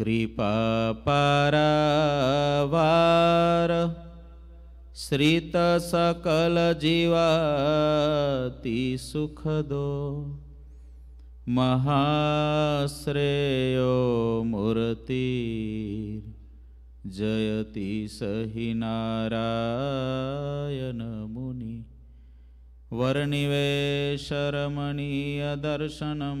કૃપા પારાવાર શ્રીત સકલ જીવાતી સુખદો મહાશ્રેયો મૂર્તિ જયતી સહી નારાયણ મુનિ વર્ણિવેશરમણીય દર્શનમ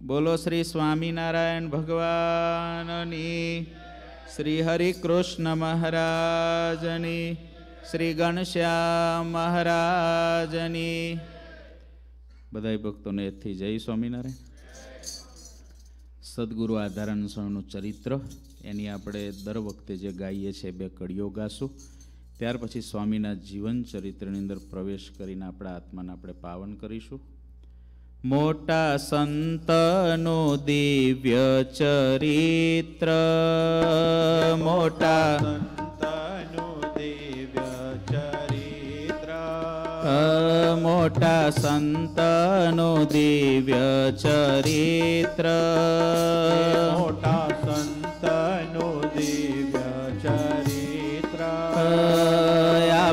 બોલો શ્રી સ્વામિનારાયણ ભગવાનની શ્રી હરિકૃષ્ણ મહારાજની શ્રી ગણશ્યામ મહારાજની બધા ભક્તોને એથી જય સ્વામિનારાયણ સદગુરુ આધારણ સ્વામીનું ચરિત્ર એની આપણે દર વખતે જે ગાઈએ છીએ બે કડીઓ ગાશું ત્યાર પછી સ્વામીના જીવન ચરિત્રની અંદર પ્રવેશ કરીને આપણા આત્માને આપણે પાવન કરીશું मोटा सन्तनु दिव्य चरित्र मोटा दिव्य चरित्र मोटा सन्तनु दिव्य चरित्र मोटा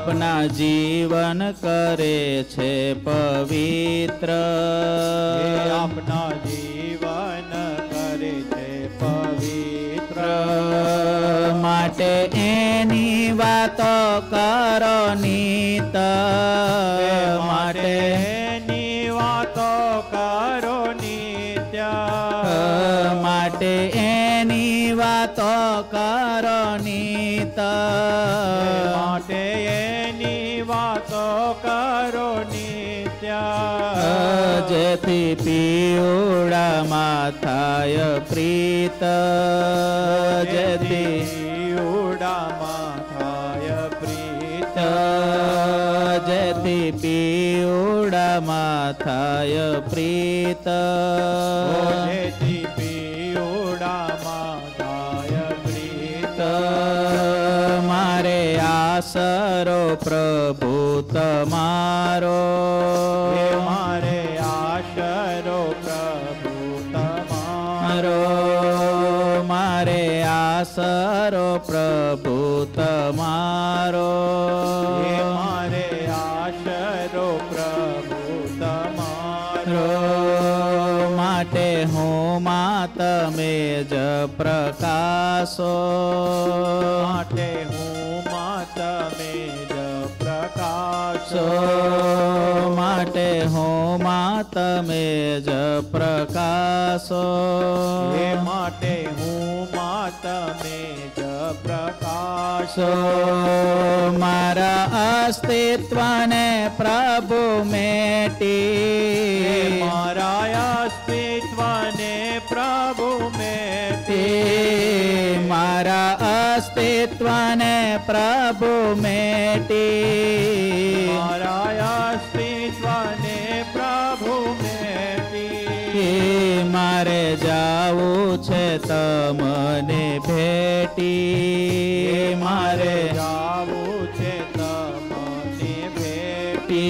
આપના જીવન કરે છે પવિત્ર આપના જીવન કરે છે પવિત્ર માટે એની વાતો કરો નીત ती पीड़ा माथाय प्रीत जति पीड़ा माथाय प्रीत जति पीड़ा माथाय प्रीत जति पीड़ा माथाय प्रीत मारे आसरो प्रभुतमा सारो प्रभु तमारो मारे आशरो प्रभु तमारो माटे हो मात मेज प्रकाशो माटे हो मात मेज प्रकाशो माटे हो मात मेज प्रकाशो हे माटे हो તમે જ પ્રકાશો મારા અસ્તિત્વને પ્રભુ મેટી મારા અસ્તિત્વને પ્રભુ મેટી મારા અસ્તિત્વને પ્રભુ મેટી મારા અસ્તિત્વને પ્રભુ મેટી મારે જાવું છે તમને ભેટી મારે જાવું છે તમની ભેટી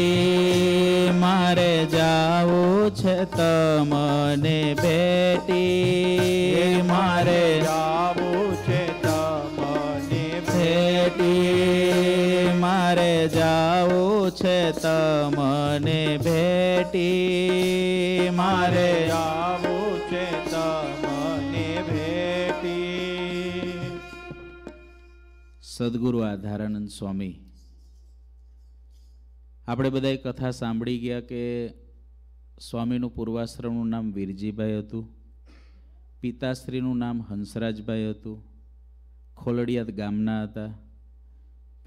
મારે જાવું છે તમને ભેટી મારે જાવું છે તમને ભેટી મારે જાવું છે તમને ભેટી મારે સદગુરુ આધારાનંદ સ્વામી આપણે બધાએ કથા સાંભળી ગયા કે સ્વામીનું પૂર્વાશ્રમનું નામ વિરજીભાઈ હતું પિતાશ્રીનું નામ હંસરાજભાઈ હતું ખોલડિયાત ગામના હતા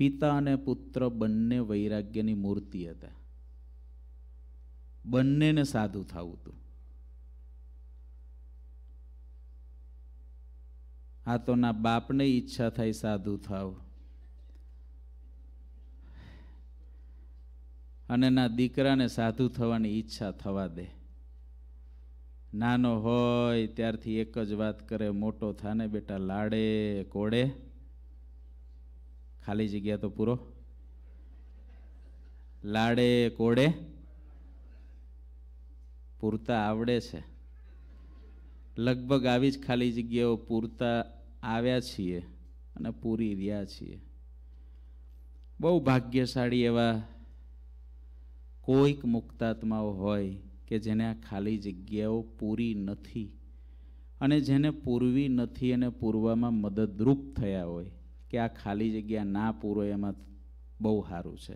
પિતા અને પુત્ર બંને વૈરાગ્યની મૂર્તિ હતા બંનેને સાધુ થવું હતું આ તો ના બાપને ઈચ્છા થાય સાધુ થાવ અને ના દીકરાને સાધુ થવાની ઈચ્છા થવા દે નાનો હોય ત્યારથી એક જ વાત કરે મોટો થાને બેટા લાડે કોડે ખાલી જગ્યા તો પૂરો લાડે કોડે પૂરતા આવડે છે લગભગ આવી જ ખાલી જગ્યાઓ પૂરતા આવ્યા છીએ અને પૂરી રહ્યા છીએ બહુ ભાગ્યશાળી એવા કોઈક મુક્તાત્માઓ હોય કે જેને આ ખાલી જગ્યાઓ પૂરી નથી અને જેને પૂરવી નથી અને પૂરવામાં મદદરૂપ થયા હોય કે આ ખાલી જગ્યા ના પૂરો એમાં બહુ સારું છે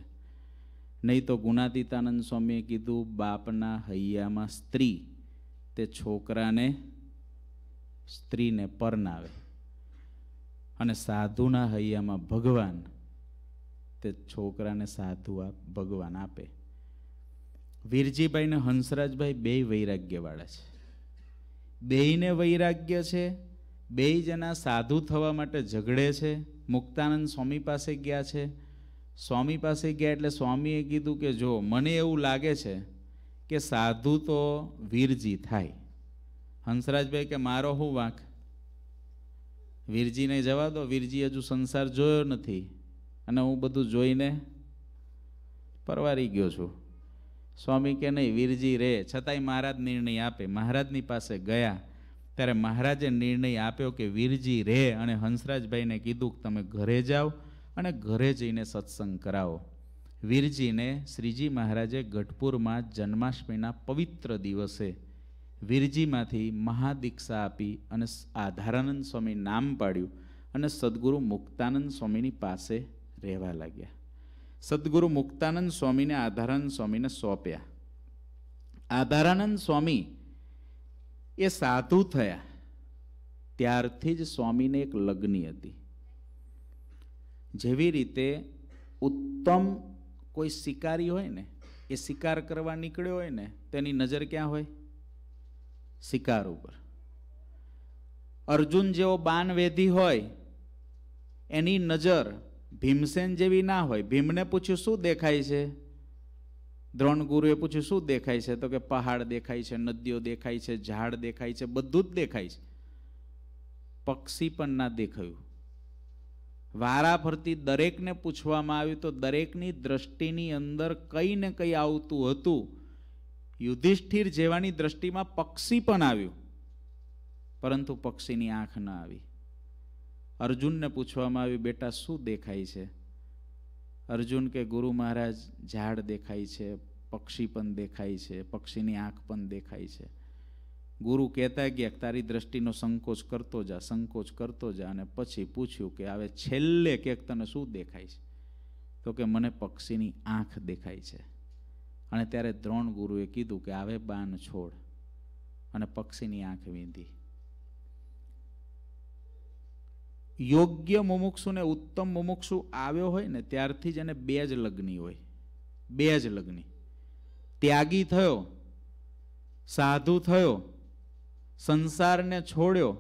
નહીં તો ગુણાતીતાનંદ સ્વામીએ કીધું બાપના હૈયામાં સ્ત્રી તે છોકરાને સ્ત્રીને પરનાવે અને સાધુના હૈયામાં ભગવાન તે છોકરાને સાધુ આપ ભગવાન આપે વીરજીભાઈને હંસરાજભાઈ બે વૈરાગ્યવાળા છે બેયને વૈરાગ્ય છે બે જણા સાધુ થવા માટે ઝઘડે છે મુક્તાનંદ સ્વામી પાસે ગયા છે સ્વામી પાસે ગયા એટલે સ્વામીએ કીધું કે જો મને એવું લાગે છે કે સાધુ તો વીરજી થાય હંસરાજભાઈ કે મારો હું વાંક વીરજીને જવા દો વીરજી હજુ સંસાર જોયો નથી અને હું બધું જોઈને પરવારી ગયો છું સ્વામી કે નહીં વીરજી રે છતાંય મહારાજ નિર્ણય આપે મહારાજની પાસે ગયા ત્યારે મહારાજે નિર્ણય આપ્યો કે વીરજી રે અને હંસરાજભાઈને કીધું કે તમે ઘરે જાઓ અને ઘરે જઈને સત્સંગ કરાવો વીરજીને શ્રીજી મહારાજે ગઢપુરમાં જન્માષ્ટમીના પવિત્ર દિવસે વિરજીમાંથી મહાદીક્ષા આપી અને આધારાનંદ સ્વામી નામ પાડ્યું અને સદગુરુ મુક્તાનંદ સ્વામીની પાસે રહેવા લાગ્યા સદગુરુ મુક્તાનંદ સ્વામીને આધારાનંદ સ્વામીને સોંપ્યા આધારાનંદ સ્વામી એ સાધુ થયા ત્યારથી જ સ્વામીને એક લગ્ની હતી જેવી રીતે ઉત્તમ કોઈ શિકારી હોય ને એ શિકાર કરવા નીકળ્યો હોય ને તેની નજર ક્યાં હોય શિકાર ઉપર અર્જુન જેવો બાણવેધી હોય એની નજર ભીમસેન જેવી ના હોય ભીમને પૂછ્યું શું દેખાય છે દ્રોણ ગુરુએ પૂછ્યું શું દેખાય છે તો કે પહાડ દેખાય છે નદીઓ દેખાય છે ઝાડ દેખાય છે બધું જ દેખાય છે પક્ષી પણ ના દેખાયું વારા ફરતી દરેકને પૂછવામાં આવ્યું તો દરેકની દ્રષ્ટિની અંદર કંઈ ને કંઈ આવતું હતું યુધિષ્ઠિર જેવાની દ્રષ્ટિમાં પક્ષી પણ આવ્યું પરંતુ પક્ષીની આંખ ન આવી અર્જુનને પૂછવામાં આવ્યું બેટા શું દેખાય છે અર્જુન કે ગુરુ મહારાજ ઝાડ દેખાય છે પક્ષી પણ દેખાય છે પક્ષીની આંખ પણ દેખાય છે ગુરુ કહેતા ગયા તારી દ્રષ્ટિનો સંકોચ કરતો જા સંકોચ કરતો જા અને પછી પૂછ્યું કે હવે છેલ્લે કે તને શું દેખાય છે તો કે મને પક્ષીની આંખ દેખાય છે અને ત્યારે દ્રોણ ગુરુએ કીધું કે આવે બાન છોડ અને પક્ષીની આંખ વીંધી યોગ્ય મુમુક્ષુને ઉત્તમ મુમુક્ષુ આવ્યો હોય ને ત્યારથી જ એને બે જ લગ્ની હોય બે જ લગ્ની ત્યાગી થયો સાધુ થયો સંસારને છોડ્યો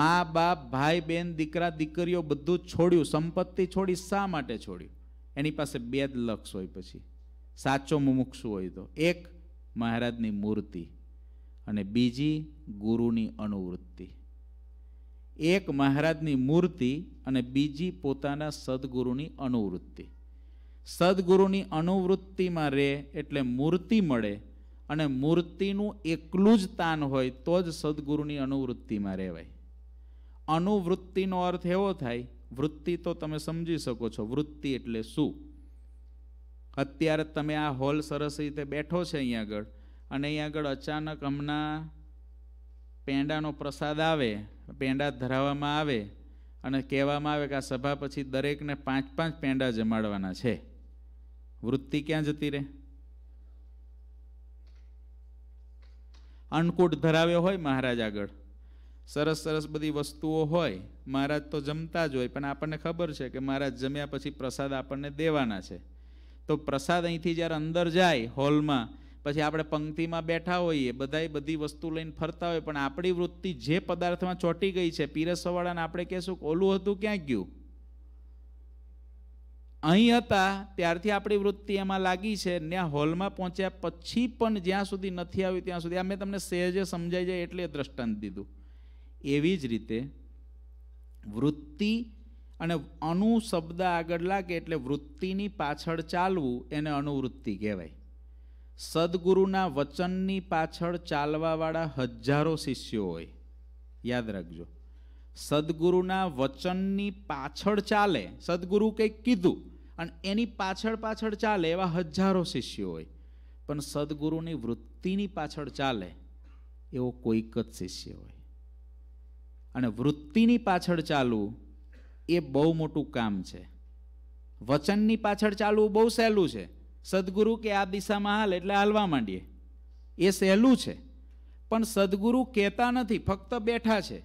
મા બાપ ભાઈ બહેન દીકરા દીકરીઓ બધું છોડ્યું સંપત્તિ છોડી શા માટે છોડ્યું એની પાસે બે જ લક્ષ હોય પછી સાચો મુમુક્ષુ હોય તો એક મહારાજની મૂર્તિ અને બીજી ગુરુની અનુવૃત્તિ એક મહારાજની મૂર્તિ અને બીજી પોતાના સદગુરુની અનુવૃત્તિ સદગુરુની અનુવૃત્તિમાં રહે એટલે મૂર્તિ મળે અને મૂર્તિનું એકલું જ તાન હોય તો જ સદગુરુની અનુવૃત્તિમાં રહેવાય અનુવૃત્તિનો અર્થ એવો થાય વૃત્તિ તો તમે સમજી શકો છો વૃત્તિ એટલે શું અત્યારે તમે આ હોલ સરસ રીતે બેઠો છે અહીંયા આગળ અને અહીંયા આગળ અચાનક હમણાં પેંડાનો પ્રસાદ આવે પેંડા ધરાવવામાં આવે અને કહેવામાં આવે કે આ સભા પછી દરેકને પાંચ પાંચ પેંડા જમાડવાના છે વૃત્તિ ક્યાં જતી રહે અન્નકૂટ ધરાવ્યો હોય મહારાજ આગળ સરસ સરસ બધી વસ્તુઓ હોય મહારાજ તો જમતા જ હોય પણ આપણને ખબર છે કે મહારાજ જમ્યા પછી પ્રસાદ આપણને દેવાના છે તો પ્રસાદ અહીંથી જ્યારે અંદર જાય હોલમાં પછી આપણે પંક્તિમાં બેઠા હોઈએ બધાએ બધી વસ્તુ લઈને ફરતા હોય પણ આપણી વૃત્તિ જે પદાર્થમાં ચોંટી ગઈ છે પીરસવાળાને આપણે કહેશું ઓલું હતું ક્યાં ગયું અહીં હતા ત્યારથી આપણી વૃત્તિ એમાં લાગી છે ત્યાં હોલમાં પહોંચ્યા પછી પણ જ્યાં સુધી નથી આવ્યું ત્યાં સુધી અમે તમને સહેજે સમજાઈ જાય એટલે દ્રષ્ટાંત દીધું એવી જ રીતે વૃત્તિ અને અનુ શબ્દ આગળ લાગે એટલે વૃત્તિની પાછળ ચાલવું એને અનુવૃત્તિ કહેવાય સદગુરુના વચનની પાછળ ચાલવાવાળા હજારો શિષ્યો હોય યાદ રાખજો સદગુરુના વચનની પાછળ ચાલે સદગુરુ કંઈક કીધું અને એની પાછળ પાછળ ચાલે એવા હજારો શિષ્યો હોય પણ સદગુરુની વૃત્તિની પાછળ ચાલે એવો કોઈક જ શિષ્ય હોય અને વૃત્તિની પાછળ ચાલવું એ બહુ મોટું કામ છે વચનની પાછળ ચાલવું બહુ સહેલું છે સદગુરુ કે આ દિશામાં હાલ એટલે હાલવા માંડીએ એ સહેલું છે પણ સદગુરુ કહેતા નથી ફક્ત બેઠા છે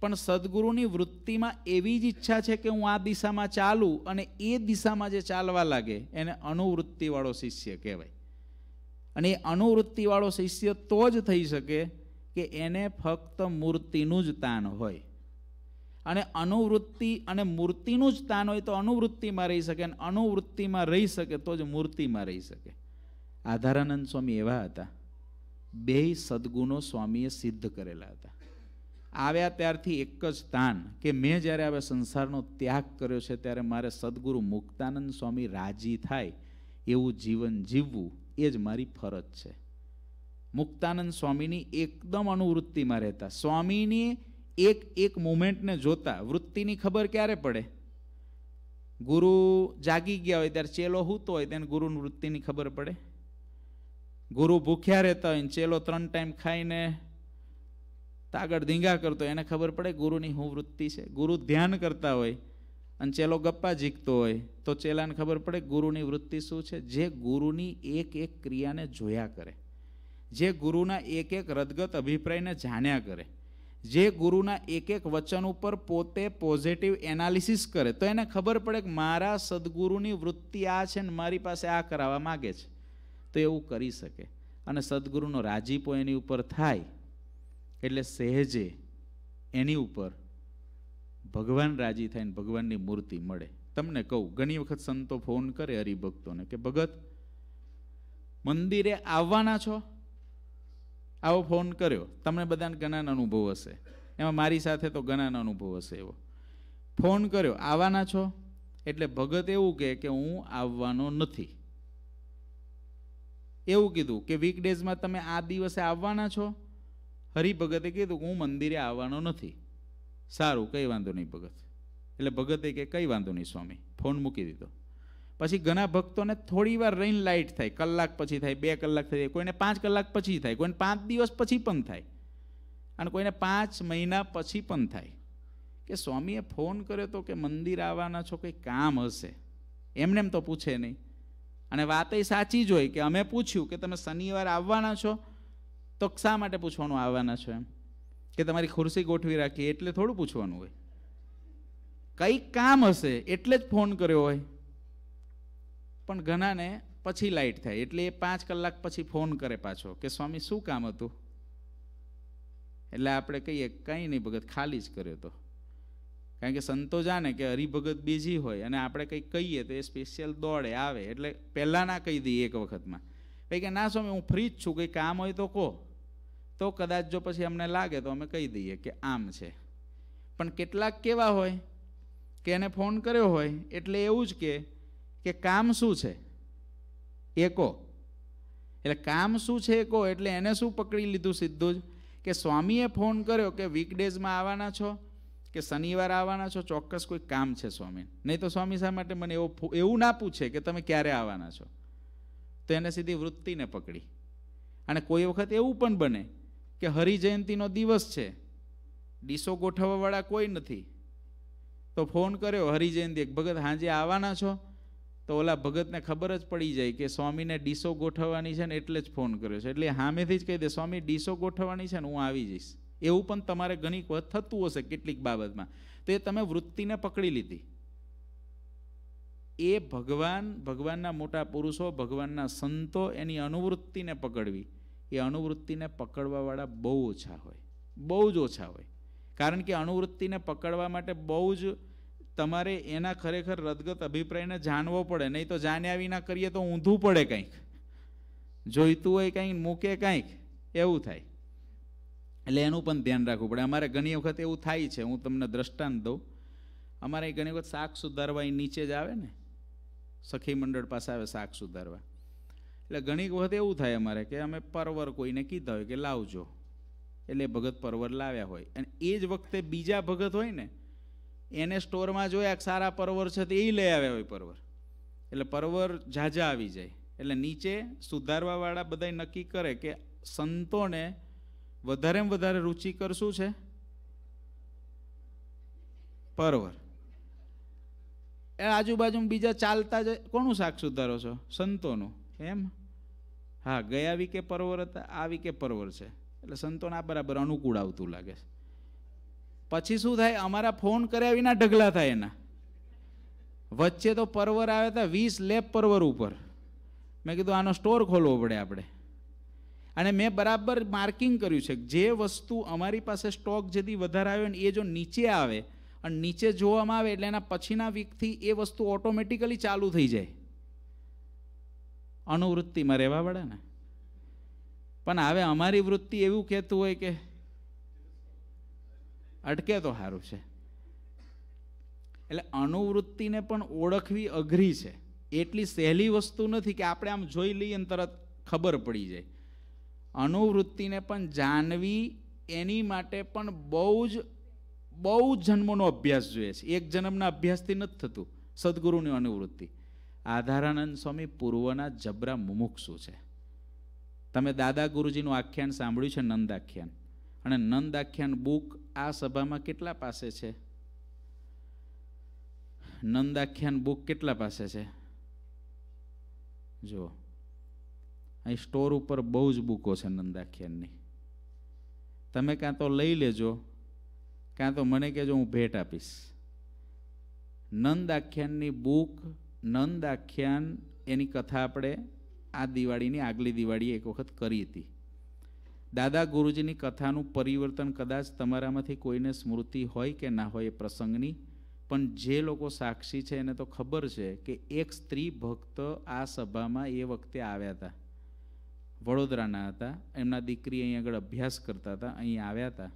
પણ સદગુરુની વૃત્તિમાં એવી જ ઈચ્છા છે કે હું આ દિશામાં ચાલું અને એ દિશામાં જે ચાલવા લાગે એને અનુવૃત્તિવાળો શિષ્ય કહેવાય અને એ અનુવૃત્તિવાળો શિષ્ય તો જ થઈ શકે કે એને ફક્ત મૂર્તિનું જ તાન હોય અને અનુવૃત્તિ અને મૂર્તિનું જ તાન હોય તો અનુવૃત્તિમાં રહી શકે અને અનુવૃત્તિમાં રહી શકે તો જ મૂર્તિમાં રહી શકે આધારાનંદ સ્વામી એવા હતા બે સદગુણો સ્વામીએ સિદ્ધ કરેલા હતા આવ્યા ત્યારથી એક જ તાન કે મેં જ્યારે હવે સંસારનો ત્યાગ કર્યો છે ત્યારે મારે સદગુરુ મુક્તાનંદ સ્વામી રાજી થાય એવું જીવન જીવવું એ જ મારી ફરજ છે મુક્તાનંદ સ્વામીની એકદમ અનુવૃત્તિમાં રહેતા સ્વામીની એક એક મુમેન્ટને જોતા વૃત્તિની ખબર ક્યારે પડે ગુરુ જાગી ગયા હોય ત્યારે ચેલો હૂતો હોય તેને ગુરુની વૃત્તિની ખબર પડે ગુરુ ભૂખ્યા રહેતા હોય ને ચેલો ત્રણ ટાઈમ ખાઈને તાગળ ધીંગા કરતો એને ખબર પડે ગુરુની હું વૃત્તિ છે ગુરુ ધ્યાન કરતા હોય અને ચેલો ગપ્પા જીખતો હોય તો ચેલાને ખબર પડે ગુરુની વૃત્તિ શું છે જે ગુરુની એક એક ક્રિયાને જોયા કરે જે ગુરુના એક એક રદગત અભિપ્રાયને જાણ્યા કરે જે ગુરુના એક એક વચન ઉપર પોતે પોઝિટિવ એનાલિસિસ કરે તો એને ખબર પડે કે મારા સદગુરુની વૃત્તિ આ છે ને મારી પાસે આ કરાવવા માગે છે તો એવું કરી શકે અને સદગુરુનો રાજીપો એની ઉપર થાય એટલે સહેજે એની ઉપર ભગવાન રાજી થઈને ભગવાનની મૂર્તિ મળે તમને કહું ઘણી વખત સંતો ફોન કરે હરિભક્તોને કે ભગત મંદિરે આવવાના છો આવો ફોન કર્યો તમને બધાને ઘણાનો અનુભવ હશે એમાં મારી સાથે તો ઘણાનો અનુભવ હશે એવો ફોન કર્યો આવવાના છો એટલે ભગત એવું કહે કે હું આવવાનો નથી એવું કીધું કે વીકડેઝમાં તમે આ દિવસે આવવાના છો હરિભગતે કીધું કે હું મંદિરે આવવાનો નથી સારું કંઈ વાંધો નહીં ભગત એટલે ભગતે કે કંઈ વાંધો નહીં સ્વામી ફોન મૂકી દીધો પછી ઘણા ભક્તોને થોડી વાર રહીને લાઇટ થાય કલાક પછી થાય બે કલાક થઈ જાય કોઈને પાંચ કલાક પછી થાય કોઈને પાંચ દિવસ પછી પણ થાય અને કોઈને પાંચ મહિના પછી પણ થાય કે સ્વામીએ ફોન કર્યો તો કે મંદિર આવવાના છો કંઈ કામ હશે એમને એમ તો પૂછે નહીં અને વાત એ સાચી જ હોય કે અમે પૂછ્યું કે તમે શનિવાર આવવાના છો તો શા માટે પૂછવાનું આવવાના છો એમ કે તમારી ખુરશી ગોઠવી રાખી એટલે થોડું પૂછવાનું હોય કંઈક કામ હશે એટલે જ ફોન કર્યો હોય પણ ઘણાને પછી લાઇટ થાય એટલે એ પાંચ કલાક પછી ફોન કરે પાછો કે સ્વામી શું કામ હતું એટલે આપણે કહીએ કંઈ નહીં ભગત ખાલી જ કર્યો હતો કારણ કે સંતો જાણે કે હરિભગત બીજી હોય અને આપણે કંઈ કહીએ તો એ સ્પેશિયલ દોડે આવે એટલે પહેલાંના કહી દઈએ એક વખતમાં કંઈ કે ના સ્વામી હું ફ્રી જ છું કંઈ કામ હોય તો કહો તો કદાચ જો પછી અમને લાગે તો અમે કહી દઈએ કે આમ છે પણ કેટલાક કેવા હોય કે એને ફોન કર્યો હોય એટલે એવું જ કે કે કામ શું છે એકો એટલે કામ શું છે એકો એટલે એને શું પકડી લીધું સીધું જ કે સ્વામીએ ફોન કર્યો કે વીકડેઝમાં આવવાના છો કે શનિવાર આવવાના છો ચોક્કસ કોઈ કામ છે સ્વામી નહીં તો સ્વામી શા માટે મને એવો એવું ના પૂછે કે તમે ક્યારે આવવાના છો તો એને સીધી વૃત્તિને પકડી અને કોઈ વખત એવું પણ બને કે હરિજયંતિનો દિવસ છે ડીસો ગોઠવવાવાળા કોઈ નથી તો ફોન કર્યો હરિજયંતિ એક ભગત હાંજે આવવાના છો તો ઓલા ભગતને ખબર જ પડી જાય કે સ્વામીને ડીસો ગોઠવવાની છે ને એટલે જ ફોન કર્યો છે એટલે સામેથી જ કહી દે સ્વામી ડીસો ગોઠવવાની છે ને હું આવી જઈશ એવું પણ તમારે ઘણી વખત થતું હશે કેટલીક બાબતમાં તો એ તમે વૃત્તિને પકડી લીધી એ ભગવાન ભગવાનના મોટા પુરુષો ભગવાનના સંતો એની અનુવૃત્તિને પકડવી એ અનુવૃત્તિને પકડવાવાળા બહુ ઓછા હોય બહુ જ ઓછા હોય કારણ કે અનુવૃત્તિને પકડવા માટે બહુ જ તમારે એના ખરેખર રદગત અભિપ્રાયને જાણવો પડે નહીં તો જાણ્યા વિના કરીએ તો ઊંધું પડે કંઈક જોઈતું હોય કંઈક મૂકે કંઈક એવું થાય એટલે એનું પણ ધ્યાન રાખવું પડે અમારે ઘણી વખત એવું થાય છે હું તમને દ્રષ્ટાંત દઉં અમારે ઘણી વખત શાક સુધારવા એ નીચે જ આવે ને સખી મંડળ પાસે આવે શાક સુધારવા એટલે ઘણી વખત એવું થાય અમારે કે અમે પરવર કોઈને કીધા હોય કે લાવજો એટલે ભગત પરવર લાવ્યા હોય અને એ જ વખતે બીજા ભગત હોય ને એને સ્ટોરમાં જોયા કે સારા પરવર છે તો એ લઈ આવ્યા હોય પરવર એટલે પરવર ઝાઝા આવી જાય એટલે નીચે સુધારવાવાળા બધા નક્કી કરે કે સંતોને વધારે વધારે રુચિકર શું છે પરવર એ આજુબાજુ બીજા ચાલતા જ કોનું શાક સુધારો છો સંતોનું એમ હા ગયા વીકે પરવર હતા આ વીકે પરવર છે એટલે સંતોને આ બરાબર અનુકૂળ આવતું લાગે છે પછી શું થાય અમારા ફોન કર્યા વિના ઢગલા થાય એના વચ્ચે તો પરવર આવ્યા હતા વીસ લેપ પરવર ઉપર મેં કીધું આનો સ્ટોર ખોલવો પડે આપણે અને મેં બરાબર માર્કિંગ કર્યું છે જે વસ્તુ અમારી પાસે સ્ટોક જેથી વધારે આવ્યો ને એ જો નીચે આવે અને નીચે જોવામાં આવે એટલે એના પછીના વીકથી એ વસ્તુ ઓટોમેટિકલી ચાલુ થઈ જાય અનુવૃત્તિમાં રહેવા પડે ને પણ હવે અમારી વૃત્તિ એવું કહેતું હોય કે અટકે તો સારું છે એટલે અનુવૃત્તિને પણ ઓળખવી અઘરી છે એટલી સહેલી વસ્તુ નથી કે આપણે આમ જોઈ લઈએ ને તરત ખબર પડી જાય અનુવૃત્તિને પણ જાણવી એની માટે પણ બહુ જ બહુ જન્મોનો અભ્યાસ જોઈએ છે એક જન્મના અભ્યાસથી નથી થતું સદગુરુની અનુવૃત્તિ આધારાનંદ સ્વામી પૂર્વના જબરા મુમુક્ષુ છે તમે દાદા ગુરુજીનું આખ્યાન સાંભળ્યું છે નંદ આખ્યાન અને નંદ આખ્યાન બુક આ સભામાં કેટલા પાસે છે નંદ આખ્યાન બુક કેટલા પાસે છે જુઓ અહીં સ્ટોર ઉપર બહુ જ બુકો છે નંદ આખ્યાનની તમે કાં તો લઈ લેજો કાં તો મને કહેજો હું ભેટ આપીશ નંદ આખ્યાનની બુક નંદ આખ્યાન એની કથા આપણે આ દિવાળીની આગલી દિવાળી એક વખત કરી હતી દાદા ગુરુજીની કથાનું પરિવર્તન કદાચ તમારામાંથી કોઈને સ્મૃતિ હોય કે ના હોય એ પ્રસંગની પણ જે લોકો સાક્ષી છે એને તો ખબર છે કે એક સ્ત્રી ભક્ત આ સભામાં એ વખતે આવ્યા હતા વડોદરાના હતા એમના દીકરી અહીં આગળ અભ્યાસ કરતા હતા અહીં આવ્યા હતા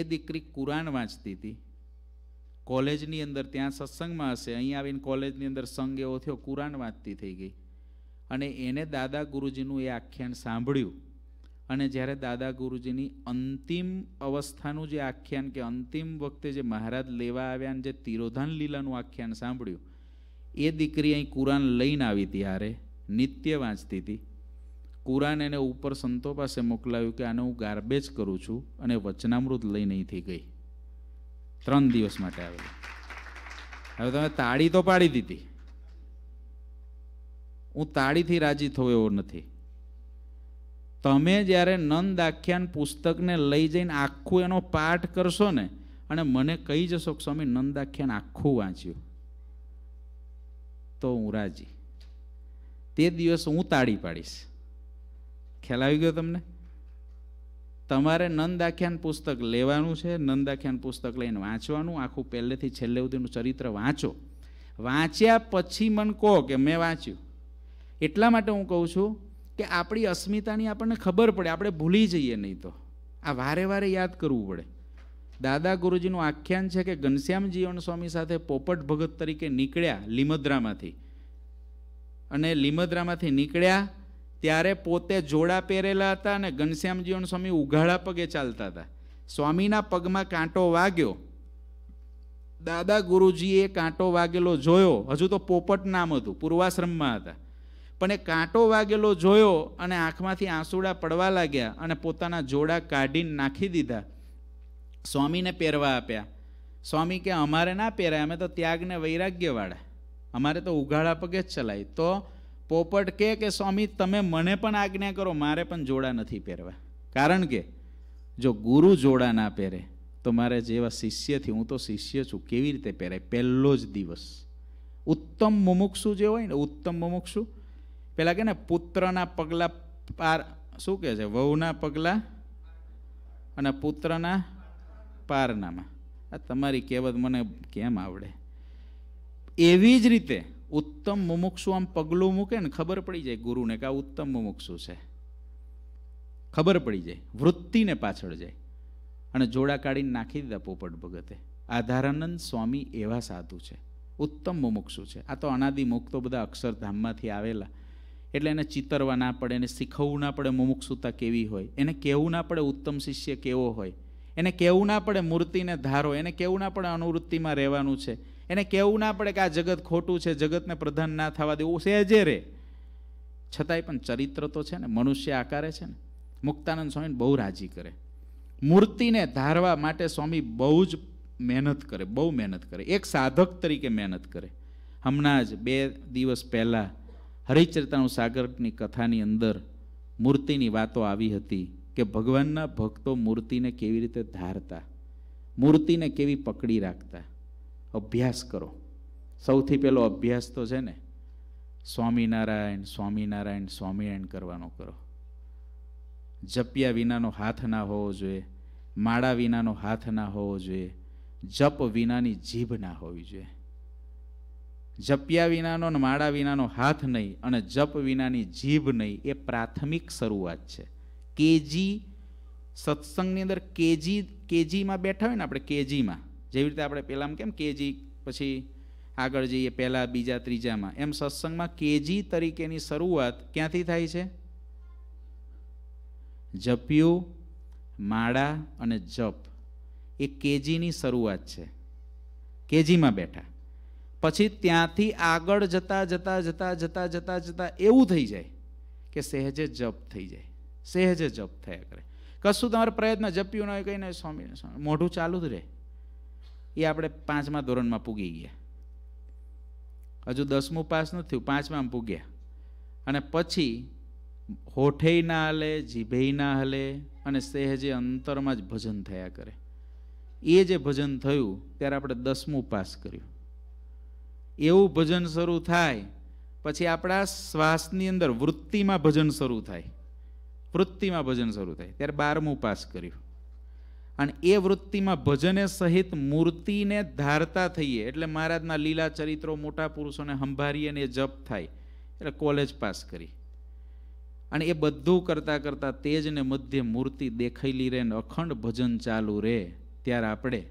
એ દીકરી કુરાન વાંચતી હતી કોલેજની અંદર ત્યાં સત્સંગમાં હશે અહીં આવીને કોલેજની અંદર સંગ એવો થયો કુરાન વાંચતી થઈ ગઈ અને એને દાદા ગુરુજીનું એ આખ્યાન સાંભળ્યું અને જ્યારે દાદા ગુરુજીની અંતિમ અવસ્થાનું જે આખ્યાન કે અંતિમ વખતે જે મહારાજ લેવા આવ્યા અને જે તિરોધાન લીલાનું આખ્યાન સાંભળ્યું એ દીકરી અહીં કુરાન લઈને આવી હતી હારે નિત્ય વાંચતી હતી કુરાન એને ઉપર સંતો પાસે મોકલાવ્યું કે આને હું ગાર્બેજ કરું છું અને વચનામૃત લઈ નહીં થઈ ગઈ ત્રણ દિવસ માટે આવેલી હવે તમે તાળી તો પાડી દીધી હું તાળીથી રાજી થયો એવો નથી તમે જ્યારે નંદ આખ્યાન પુસ્તકને લઈ જઈને આખું એનો પાઠ કરશો ને અને મને કહી જશો કે સ્વામી નંદ આખ્યાન આખું વાંચ્યું તો હું રાજી તે દિવસ હું તાળી પાડીશ ખ્યાલ આવી ગયો તમને તમારે નંદ આખ્યાન પુસ્તક લેવાનું છે નંદ આખ્યાન પુસ્તક લઈને વાંચવાનું આખું પહેલેથી છેલ્લે સુધીનું ચરિત્ર વાંચો વાંચ્યા પછી મને કહો કે મેં વાંચ્યું એટલા માટે હું કહું છું કે આપણી અસ્મિતાની આપણને ખબર પડે આપણે ભૂલી જઈએ નહીં તો આ વારે વારે યાદ કરવું પડે દાદા ગુરુજીનું આખ્યાન છે કે ઘનશ્યામ જીવન સ્વામી સાથે પોપટ ભગત તરીકે નીકળ્યા લીમદ્રામાંથી અને લીમદ્રામાંથી નીકળ્યા ત્યારે પોતે જોડા પહેરેલા હતા અને ઘનશ્યામ જીવન સ્વામી ઉઘાડા પગે ચાલતા હતા સ્વામીના પગમાં કાંટો વાગ્યો દાદા ગુરુજીએ કાંટો વાગેલો જોયો હજુ તો પોપટ નામ હતું પૂર્વાશ્રમમાં હતા પણ એ કાંટો વાગેલો જોયો અને આંખમાંથી આંસુડા પડવા લાગ્યા અને પોતાના જોડા કાઢીને નાખી દીધા સ્વામીને પહેરવા આપ્યા સ્વામી કે અમારે ના પહેરાય અમે તો ત્યાગને વૈરાગ્યવાળા અમારે તો ઉઘાડા પગે જ ચલાય તો પોપટ કે કે સ્વામી તમે મને પણ આજ્ઞા કરો મારે પણ જોડા નથી પહેરવા કારણ કે જો ગુરુ જોડા ના પહેરે તો મારે જેવા શિષ્યથી હું તો શિષ્ય છું કેવી રીતે પહેરાય પહેલો જ દિવસ ઉત્તમ મુમુક્ષુ જે હોય ને ઉત્તમ મુમુક્ષુ પેલા કે ને પુત્રના પગલા પાર શું કહે છે વહુના પગલા અને પુત્રના પારનામાં આ તમારી કહેવત મને કેમ આવડે એવી જ રીતે ઉત્તમ મુમુક્ષુ આમ પગલું મૂકે ને ખબર પડી જાય ગુરુને કે આ ઉત્તમ મુમુક્ષુ છે ખબર પડી જાય વૃત્તિને પાછળ જાય અને જોડા કાઢીને નાખી દીધા પોપટ ભગતે આધારાનંદ સ્વામી એવા સાધુ છે ઉત્તમ મુમુક્ષુ છે આ તો અનાદિ મુક્તો બધા અક્ષરધામમાંથી આવેલા એટલે એને ચિતરવા ના પડે એને શીખવવું ના પડે મુમુક્ષુતા કેવી હોય એને કહેવું ના પડે ઉત્તમ શિષ્ય કેવો હોય એને કહેવું ના પડે મૂર્તિને ધારો એને કહેવું ના પડે અનુવૃત્તિમાં રહેવાનું છે એને કહેવું ના પડે કે આ જગત ખોટું છે જગતને પ્રધાન ના થવા દેવું સહેજે રે છતાંય પણ ચરિત્ર તો છે ને મનુષ્ય આકારે છે ને મુક્તાનંદ સ્વામીને બહુ રાજી કરે મૂર્તિને ધારવા માટે સ્વામી બહુ જ મહેનત કરે બહુ મહેનત કરે એક સાધક તરીકે મહેનત કરે હમણાં જ બે દિવસ પહેલાં હરિચરિતાનું સાગરની કથાની અંદર મૂર્તિની વાતો આવી હતી કે ભગવાનના ભક્તો મૂર્તિને કેવી રીતે ધારતા મૂર્તિને કેવી પકડી રાખતા અભ્યાસ કરો સૌથી પહેલો અભ્યાસ તો છે ને સ્વામિનારાયણ સ્વામિનારાયણ સ્વામિનારાયણ કરવાનો કરો જપ્યા વિનાનો હાથ ના હોવો જોઈએ માળા વિનાનો હાથ ના હોવો જોઈએ જપ વિનાની જીભ ના હોવી જોઈએ જપ્યા વિનાનો ને માળા વિનાનો હાથ નહીં અને જપ વિનાની જીભ નહીં એ પ્રાથમિક શરૂઆત છે કેજી સત્સંગની અંદર કેજી કેજીમાં બેઠા હોય ને આપણે કેજીમાં જેવી રીતે આપણે પહેલાં કેમ કેજી પછી આગળ જઈએ પહેલાં બીજા ત્રીજામાં એમ સત્સંગમાં કેજી તરીકેની શરૂઆત ક્યાંથી થાય છે જપ્યું માળા અને જપ એ કેજીની શરૂઆત છે કેજીમાં બેઠા પછી ત્યાંથી આગળ જતાં જતાં જતાં જતાં જતાં જતાં એવું થઈ જાય કે સહેજે જપ થઈ જાય સહેજે જપ થયા કરે કશું તમારે પ્રયત્ન જપ્યું ન હોય કંઈ કહીને સ્વામી સ્વામી મોઢું ચાલુ જ રહે એ આપણે પાંચમા ધોરણમાં પૂગી ગયા હજુ દસમું પાસ નથી થયું પાંચમામાં પૂગ્યા અને પછી હોઠેય ના હલે જીભેય ના હલે અને સહેજે અંતરમાં જ ભજન થયા કરે એ જે ભજન થયું ત્યારે આપણે દસમું પાસ કર્યું એવું ભજન શરૂ થાય પછી આપણા શ્વાસની અંદર વૃત્તિમાં ભજન શરૂ થાય વૃત્તિમાં ભજન શરૂ થાય ત્યારે બારમું પાસ કર્યું અને એ વૃત્તિમાં ભજને સહિત મૂર્તિને ધારતા થઈએ એટલે મહારાજના લીલા ચરિત્રો મોટા પુરુષોને સંભાળીએ અને એ જપ થાય એટલે કોલેજ પાસ કરી અને એ બધું કરતાં કરતાં તેજને મધ્ય મૂર્તિ દેખાયેલી રહે ને અખંડ ભજન ચાલુ રહે ત્યારે આપણે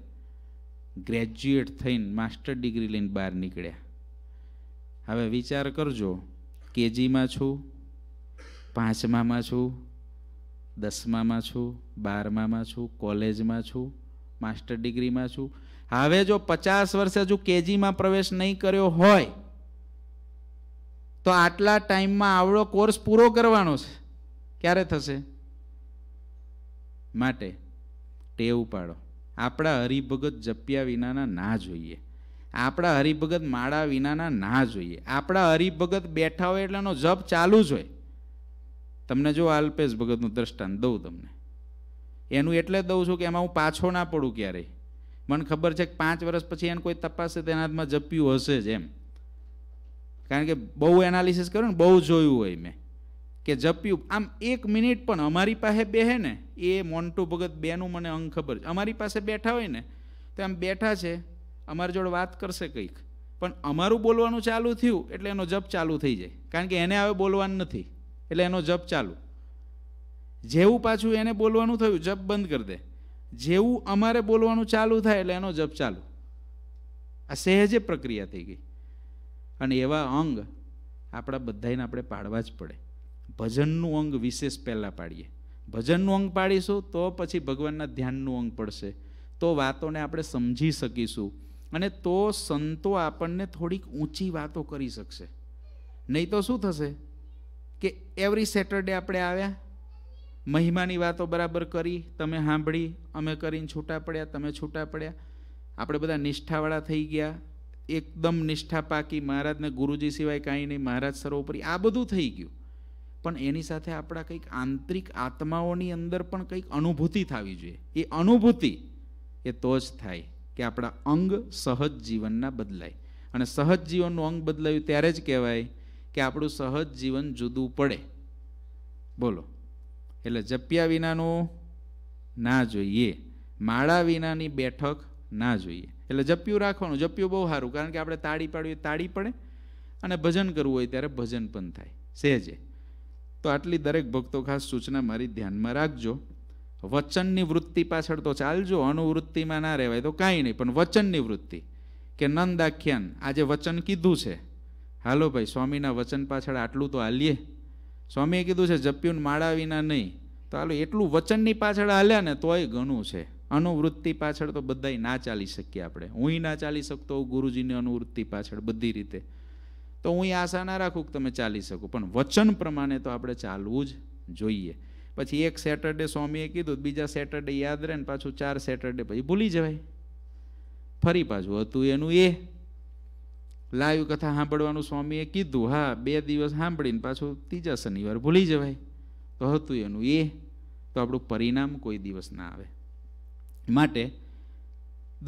ગ્રેજ્યુએટ થઈને માસ્ટર ડિગ્રી લઈને બહાર નીકળ્યા હવે વિચાર કરજો કેજીમાં છું પાંચમામાં છું દસમામાં છું બારમામાં છું કોલેજમાં છું માસ્ટર ડિગ્રીમાં છું હવે જો પચાસ વર્ષે હજુ કેજીમાં પ્રવેશ નહીં કર્યો હોય તો આટલા ટાઈમમાં આવડો કોર્સ પૂરો કરવાનો છે ક્યારે થશે માટે ટેવ પાડો આપણા હરિભગત જપ્યા વિનાના ના જોઈએ આપણા હરિભગત માળા વિનાના ના જોઈએ આપણા હરિભગત બેઠા હોય એટલેનો જપ ચાલુ જ હોય તમને જો આલ્પેશ ભગતનું દ્રષ્ટાંત દઉં તમને એનું એટલે દઉં છું કે એમાં હું પાછો ના પડું ક્યારેય મને ખબર છે કે પાંચ વર્ષ પછી એને કોઈ તપાસે તેના હાથમાં જપ્યું હશે જ એમ કારણ કે બહુ એનાલિસિસ કર્યું ને બહુ જોયું હોય મેં કે જપ્યું આમ એક મિનિટ પણ અમારી પાસે બેહે ને એ મોન્ટુ ભગત બેનું મને અંગ ખબર છે અમારી પાસે બેઠા હોય ને તો આમ બેઠા છે અમારી જોડે વાત કરશે કંઈક પણ અમારું બોલવાનું ચાલુ થયું એટલે એનો જપ ચાલુ થઈ જાય કારણ કે એને હવે બોલવાનું નથી એટલે એનો જપ ચાલુ જેવું પાછું એને બોલવાનું થયું જપ બંધ કરી દે જેવું અમારે બોલવાનું ચાલુ થાય એટલે એનો જપ ચાલુ આ સહેજે પ્રક્રિયા થઈ ગઈ અને એવા અંગ આપણા બધાને આપણે પાડવા જ પડે ભજનનું અંગ વિશેષ પહેલાં પાડીએ ભજનનું અંગ પાડીશું તો પછી ભગવાનના ધ્યાનનું અંગ પડશે તો વાતોને આપણે સમજી શકીશું અને તો સંતો આપણને થોડીક ઊંચી વાતો કરી શકશે નહીં તો શું થશે કે એવરી સેટરડે આપણે આવ્યા મહિમાની વાતો બરાબર કરી તમે સાંભળી અમે કરીને છૂટા પડ્યા તમે છૂટા પડ્યા આપણે બધા નિષ્ઠાવાળા થઈ ગયા એકદમ નિષ્ઠા પાકી મહારાજને ગુરુજી સિવાય કાંઈ નહીં મહારાજ સર્વોપરી આ બધું થઈ ગયું પણ એની સાથે આપણા કંઈક આંતરિક આત્માઓની અંદર પણ કંઈક અનુભૂતિ થવી જોઈએ એ અનુભૂતિ એ તો જ થાય કે આપણા અંગ સહજ જીવનના બદલાય અને સહજ જીવનનું અંગ બદલાયું ત્યારે જ કહેવાય કે આપણું સહજ જીવન જુદું પડે બોલો એટલે જપ્યા વિનાનું ના જોઈએ માળા વિનાની બેઠક ના જોઈએ એટલે જપ્યું રાખવાનું જપ્યું બહુ સારું કારણ કે આપણે તાળી પાડવી તાળી પડે અને ભજન કરવું હોય ત્યારે ભજન પણ થાય સહેજે તો આટલી દરેક ભક્તો ખાસ સૂચના મારી ધ્યાનમાં રાખજો વચનની વૃત્તિ પાછળ તો ચાલજો અનુવૃત્તિમાં ના રહેવાય તો કાંઈ નહીં પણ વચનની વૃત્તિ કે નંદ આખ્યાન આજે વચન કીધું છે હાલો ભાઈ સ્વામીના વચન પાછળ આટલું તો હાલીએ સ્વામીએ કીધું છે જપ્યું માળા વિના નહીં તો હાલો એટલું વચનની પાછળ હાલ્યા ને તોય ઘણું છે અનુવૃત્તિ પાછળ તો બધાય ના ચાલી શકીએ આપણે હુંય ના ચાલી શકતો ગુરુજીની અનુવૃત્તિ પાછળ બધી રીતે તો હું એ આશા ના રાખું કે તમે ચાલી શકો પણ વચન પ્રમાણે તો આપણે ચાલવું જ જોઈએ પછી એક સેટરડે સ્વામીએ કીધું બીજા સેટરડે યાદ રહે ને પાછું ચાર સેટરડે પછી ભૂલી જવાય ફરી પાછું હતું એનું એ લાઈવ કથા સાંભળવાનું સ્વામીએ કીધું હા બે દિવસ સાંભળીને પાછું ત્રીજા શનિવાર ભૂલી જવાય તો હતું એનું એ તો આપણું પરિણામ કોઈ દિવસ ના આવે માટે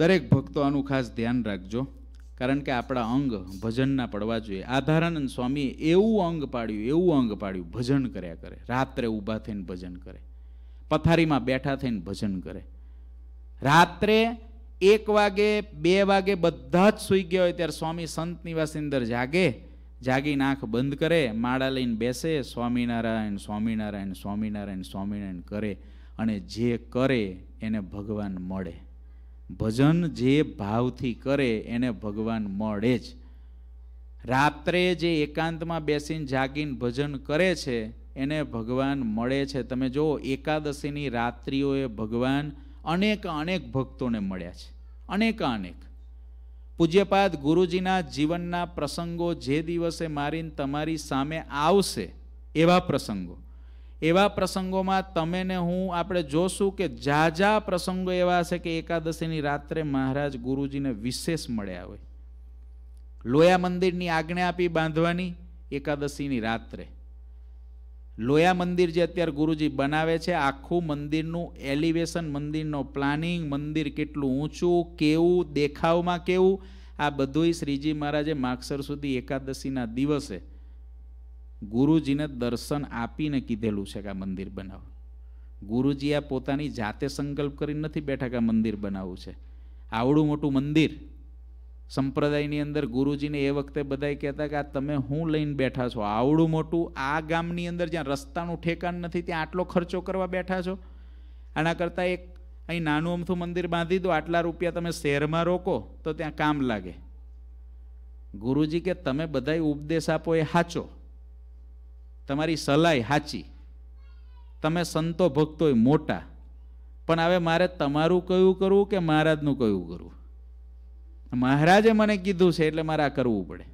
દરેક ભક્તો આનું ખાસ ધ્યાન રાખજો કારણ કે આપણા અંગ ભજનના પડવા જોઈએ આધારાનંદ સ્વામીએ એવું અંગ પાડ્યું એવું અંગ પાડ્યું ભજન કર્યા કરે રાત્રે ઊભા થઈને ભજન કરે પથારીમાં બેઠા થઈને ભજન કરે રાત્રે એક વાગે બે વાગે બધા જ સૂઈ ગયા હોય ત્યારે સ્વામી સંત નિવાસની અંદર જાગે જાગી નાખ બંધ કરે માળા લઈને બેસે સ્વામિનારાયણ સ્વામિનારાયણ સ્વામિનારાયણ સ્વામિનારાયણ કરે અને જે કરે એને ભગવાન મળે ભજન જે ભાવથી કરે એને ભગવાન મળે જ રાત્રે જે એકાંતમાં બેસીને જાગીને ભજન કરે છે એને ભગવાન મળે છે તમે જુઓ એકાદશીની રાત્રિઓએ ભગવાન અનેક અનેક ભક્તોને મળ્યા છે અનેક અનેક પૂજ્યપાદ ગુરુજીના જીવનના પ્રસંગો જે દિવસે મારીને તમારી સામે આવશે એવા પ્રસંગો એવા પ્રસંગોમાં તમે ને હું આપણે જોશું કે જા જા પ્રસંગો એવા હશે કે એકાદશીની રાત્રે મહારાજ ગુરુજીને વિશેષ મળ્યા હોય લોયા મંદિરની આજ્ઞા આપી બાંધવાની એકાદશીની રાત્રે લોયા મંદિર જે અત્યારે ગુરુજી બનાવે છે આખું મંદિરનું એલિવેશન મંદિરનો પ્લાનિંગ મંદિર કેટલું ઊંચું કેવું દેખાવમાં કેવું આ બધુંય શ્રીજી મહારાજે માગસર સુધી એકાદશીના દિવસે ગુરુજીને દર્શન આપીને કીધેલું છે કે આ મંદિર બનાવો ગુરુજી આ પોતાની જાતે સંકલ્પ કરીને નથી બેઠા કે આ મંદિર બનાવવું છે આવડું મોટું મંદિર સંપ્રદાયની અંદર ગુરુજીને એ વખતે બધાય કહેતા કે આ તમે હું લઈને બેઠા છો આવડું મોટું આ ગામની અંદર જ્યાં રસ્તાનું ઠેકાણ નથી ત્યાં આટલો ખર્ચો કરવા બેઠા છો આના કરતાં એક અહીં નાનું અમથું મંદિર બાંધી દો આટલા રૂપિયા તમે શહેરમાં રોકો તો ત્યાં કામ લાગે ગુરુજી કે તમે બધાય ઉપદેશ આપો એ સાચો તમારી સલાહ સાચી તમે સંતો ભક્તો મોટા પણ હવે મારે તમારું કયું કરવું કે મહારાજનું કયું કરવું મહારાજે મને કીધું છે એટલે મારે આ કરવું પડે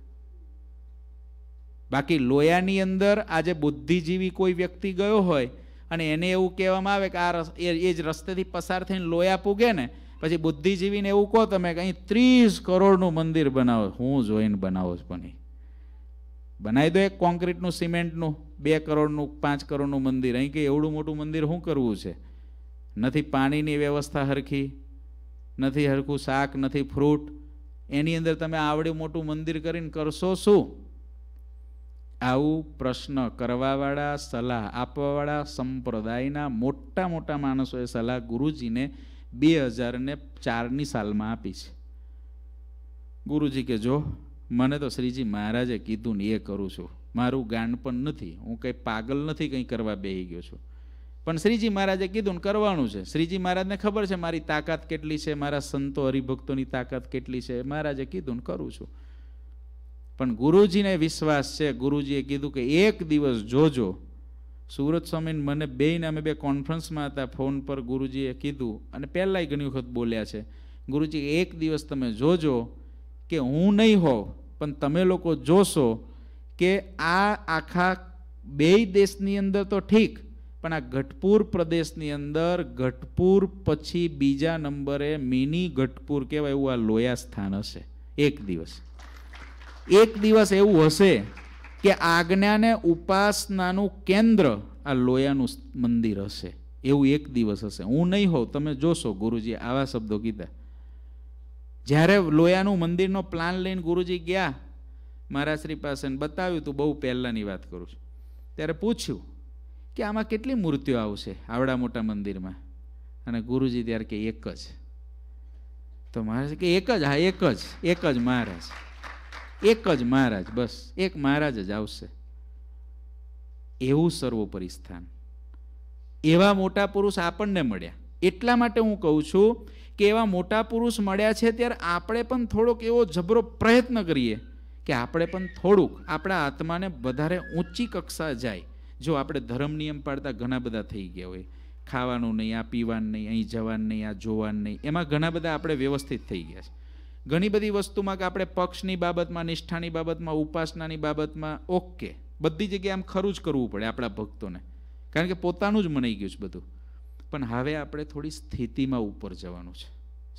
બાકી લોયાની અંદર આજે બુદ્ધિજીવી કોઈ વ્યક્તિ ગયો હોય અને એને એવું કહેવામાં આવે કે આ એ જ રસ્તેથી પસાર થઈને લોયા પૂગે ને પછી બુદ્ધિજીવીને એવું કહો તમે કે અહીં ત્રીસ કરોડનું મંદિર બનાવો હું જોઈને બનાવો જ પણ બનાવી દો એક કોન્ક્રીટનું સિમેન્ટનું બે કરોડનું પાંચ કરોડનું મંદિર અહીં કે એવડું મોટું મંદિર શું કરવું છે નથી પાણીની વ્યવસ્થા હરખી નથી હરખું શાક નથી ફ્રૂટ એની અંદર તમે આવડ્યું મોટું મંદિર કરીને કરશો શું આવું પ્રશ્ન કરવાવાળા સલાહ આપવાવાળા સંપ્રદાયના મોટા મોટા માણસોએ સલાહ ગુરુજીને બે હજાર ને ચારની સાલમાં આપી છે ગુરુજી કે જો મને તો શ્રીજી મહારાજે કીધું ને એ કરું છું મારું ગાંડ પણ નથી હું કંઈ પાગલ નથી કંઈ કરવા બેહી ગયો છું પણ શ્રીજી મહારાજે કીધું ને કરવાનું છે શ્રીજી મહારાજને ખબર છે મારી તાકાત કેટલી છે મારા સંતો હરિભક્તોની તાકાત કેટલી છે મહારાજે કીધું ને કરું છું પણ ગુરુજીને વિશ્વાસ છે ગુરુજીએ કીધું કે એક દિવસ જોજો સુરત સ્વામી મને બે અમે બે કોન્ફરન્સમાં હતા ફોન પર ગુરુજીએ કીધું અને પહેલાંય ઘણી વખત બોલ્યા છે ગુરુજી એક દિવસ તમે જોજો કે હું નહીં હોઉં પણ તમે લોકો જોશો કે આ આખા બે દેશની અંદર તો ઠીક પણ આ ઘટપુર પ્રદેશની અંદર ઘટપુર પછી બીજા નંબરે મિની ઘટપુર કહેવાય એવું આ લોયા સ્થાન હશે એક દિવસ એક દિવસ એવું હશે કે આજ્ઞાને ઉપાસનાનું કેન્દ્ર આ લોયાનું મંદિર હશે એવું એક દિવસ હશે હું નહીં હોઉં તમે જોશો ગુરુજી આવા શબ્દો કીધા જ્યારે લોયાનું મંદિરનો પ્લાન લઈને ગુરુજી ગયા મહારાજશ્રી પાસે બતાવ્યું તું બહુ પહેલાંની વાત કરું છું ત્યારે પૂછ્યું કે આમાં કેટલી મૂર્તિઓ આવશે આવડા મોટા મંદિરમાં અને ગુરુજી ત્યારે કે એક જ તો મહારાજ કે એક જ હા એક જ એક જ મહારાજ એક જ મહારાજ બસ એક મહારાજ જ આવશે એવું સર્વોપરી સ્થાન એવા મોટા પુરુષ આપણને મળ્યા એટલા માટે હું કહું છું કે એવા મોટા પુરુષ મળ્યા છે ત્યારે આપણે પણ થોડોક એવો જબરો પ્રયત્ન કરીએ કે આપણે પણ થોડુંક આપણા આત્માને વધારે ઊંચી કક્ષા જાય જો આપણે ધર્મ નિયમ પાડતા ઘણા બધા થઈ ગયા હોય ખાવાનું નહીં આ પીવાનું નહીં અહીં જવાનું નહીં આ જોવાનું નહીં એમાં ઘણા બધા આપણે વ્યવસ્થિત થઈ ગયા છે ઘણી બધી વસ્તુમાં કે આપણે પક્ષની બાબતમાં નિષ્ઠાની બાબતમાં ઉપાસનાની બાબતમાં ઓકે બધી જગ્યાએ આમ ખરું જ કરવું પડે આપણા ભક્તોને કારણ કે પોતાનું જ મનાઈ ગયું છે બધું પણ હવે આપણે થોડી સ્થિતિમાં ઉપર જવાનું છે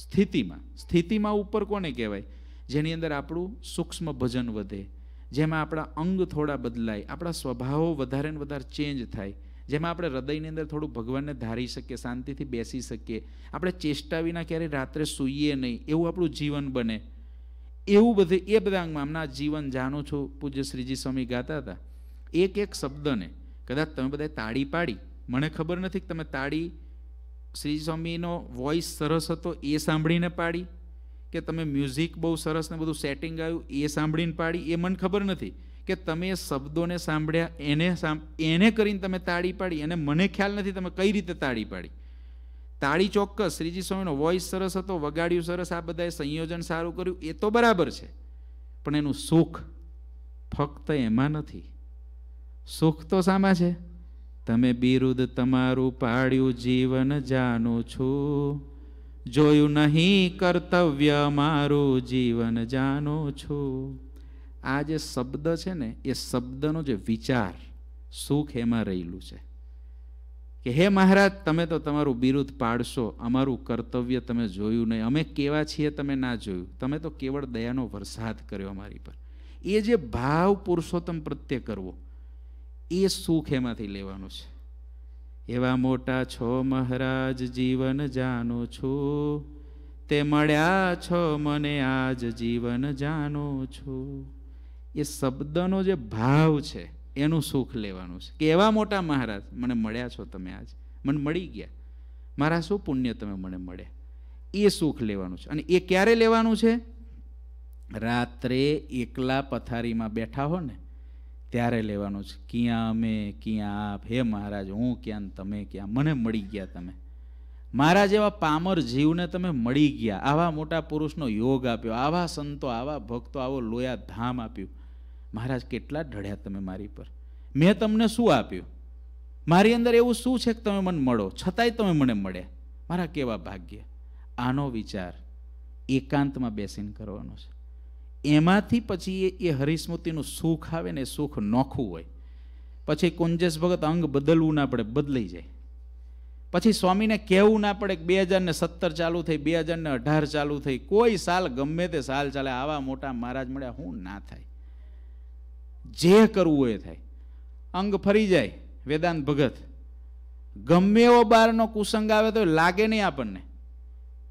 સ્થિતિમાં સ્થિતિમાં ઉપર કોને કહેવાય જેની અંદર આપણું સૂક્ષ્મ ભજન વધે જેમાં આપણા અંગ થોડા બદલાય આપણા સ્વભાવો વધારે ને વધારે ચેન્જ થાય જેમાં આપણે હૃદયની અંદર થોડું ભગવાનને ધારી શકીએ શાંતિથી બેસી શકીએ આપણે ચેષ્ટા વિના ક્યારેય રાત્રે સૂઈએ નહીં એવું આપણું જીવન બને એવું બધે એ બધા અંગમાં હમણાં જીવન જાણું છું પૂજ્ય શ્રીજી સ્વામી ગાતા હતા એક એક શબ્દને કદાચ તમે બધાએ તાળી પાડી મને ખબર નથી કે તમે તાળી શ્રી સ્વામીનો વોઇસ સરસ હતો એ સાંભળીને પાડી કે તમે મ્યુઝિક બહુ સરસ ને બધું સેટિંગ આવ્યું એ સાંભળીને પાડી એ મને ખબર નથી કે તમે શબ્દોને સાંભળ્યા એને એને કરીને તમે તાળી પાડી અને મને ખ્યાલ નથી તમે કઈ રીતે તાળી પાડી તાળી ચોક્કસ શ્રીજી સ્વામીનો વોઇસ સરસ હતો વગાડ્યું સરસ આ બધાએ સંયોજન સારું કર્યું એ તો બરાબર છે પણ એનું સુખ ફક્ત એમાં નથી સુખ તો શામાં છે તમે બિરુદ તમારું પાડ્યું જીવન જાણું છો જોયું નહીં કર્તવ્ય મારું જીવન જાણું છું આ જે શબ્દ છે ને એ શબ્દનો જે વિચાર સુખ એમાં રહેલું છે કે હે મહારાજ તમે તો તમારું બિરુદ પાડશો અમારું કર્તવ્ય તમે જોયું નહીં અમે કેવા છીએ તમે ના જોયું તમે તો કેવળ દયાનો વરસાદ કર્યો અમારી પર એ જે ભાવ પુરુષોત્તમ પ્રત્યે કરવો એ સુખ એમાંથી લેવાનું છે એવા મોટા છો મહારાજ જીવન જાણું છો તે મળ્યા છો મને આજ જીવન જાણું છો એ શબ્દનો જે ભાવ છે એનું સુખ લેવાનું છે કે એવા મોટા મહારાજ મને મળ્યા છો તમે આજ મને મળી ગયા મારા શું પુણ્ય તમે મને મળ્યા એ સુખ લેવાનું છે અને એ ક્યારે લેવાનું છે રાત્રે એકલા પથારીમાં બેઠા હો ને ત્યારે લેવાનું છે ક્યાં અમે ક્યાં આપ હે મહારાજ હું ક્યાં તમે ક્યાં મને મળી ગયા તમે મારા જેવા પામર જીવને તમે મળી ગયા આવા મોટા પુરુષનો યોગ આપ્યો આવા સંતો આવા ભક્તો આવો લોયા ધામ આપ્યું મહારાજ કેટલા ઢળ્યા તમે મારી પર મેં તમને શું આપ્યું મારી અંદર એવું શું છે કે તમે મને મળો છતાંય તમે મને મળ્યા મારા કેવા ભાગ્ય આનો વિચાર એકાંતમાં બેસીને કરવાનો છે એમાંથી પછી એ એ હરિસ્મૃતિનું સુખ આવે ને સુખ નોખું હોય પછી કુંજેશ ભગત અંગ બદલવું ના પડે બદલાઈ જાય પછી સ્વામીને કહેવું ના પડે કે બે હજારને સત્તર ચાલુ થઈ બે હજારને અઢાર ચાલુ થઈ કોઈ સાલ ગમે તે સાલ ચાલે આવા મોટા મહારાજ મળ્યા હું ના થાય જે કરવું એ થાય અંગ ફરી જાય વેદાંત ભગત ગમે એવો બહારનો કુસંગ આવે તો લાગે નહીં આપણને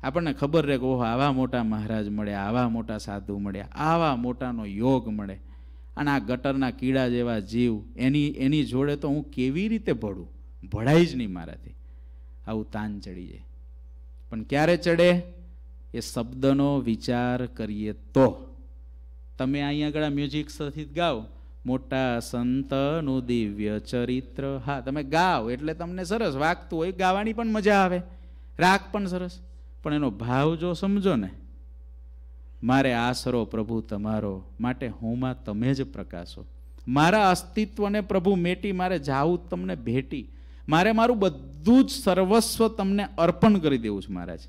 આપણને ખબર રહે કે ઓહો આવા મોટા મહારાજ મળ્યા આવા મોટા સાધુ મળ્યા આવા મોટાનો યોગ મળે અને આ ગટરના કીડા જેવા જીવ એની એની જોડે તો હું કેવી રીતે ભળું ભળાય જ નહીં મારાથી આવું તાન ચડી જાય પણ ક્યારે ચડે એ શબ્દનો વિચાર કરીએ તો તમે અહીંયા આગળ મ્યુઝિક સહિત ગાઓ મોટા સંતનું દિવ્ય ચરિત્ર હા તમે ગાઓ એટલે તમને સરસ વાગતું હોય ગાવાની પણ મજા આવે રાગ પણ સરસ પણ એનો ભાવ જો સમજો ને મારે આશરો પ્રભુ તમારો માટે હુંમાં તમે જ પ્રકાશો મારા અસ્તિત્વને પ્રભુ મેટી મારે જાવું તમને ભેટી મારે મારું બધું જ સર્વસ્વ તમને અર્પણ કરી દેવું છે મહારાજ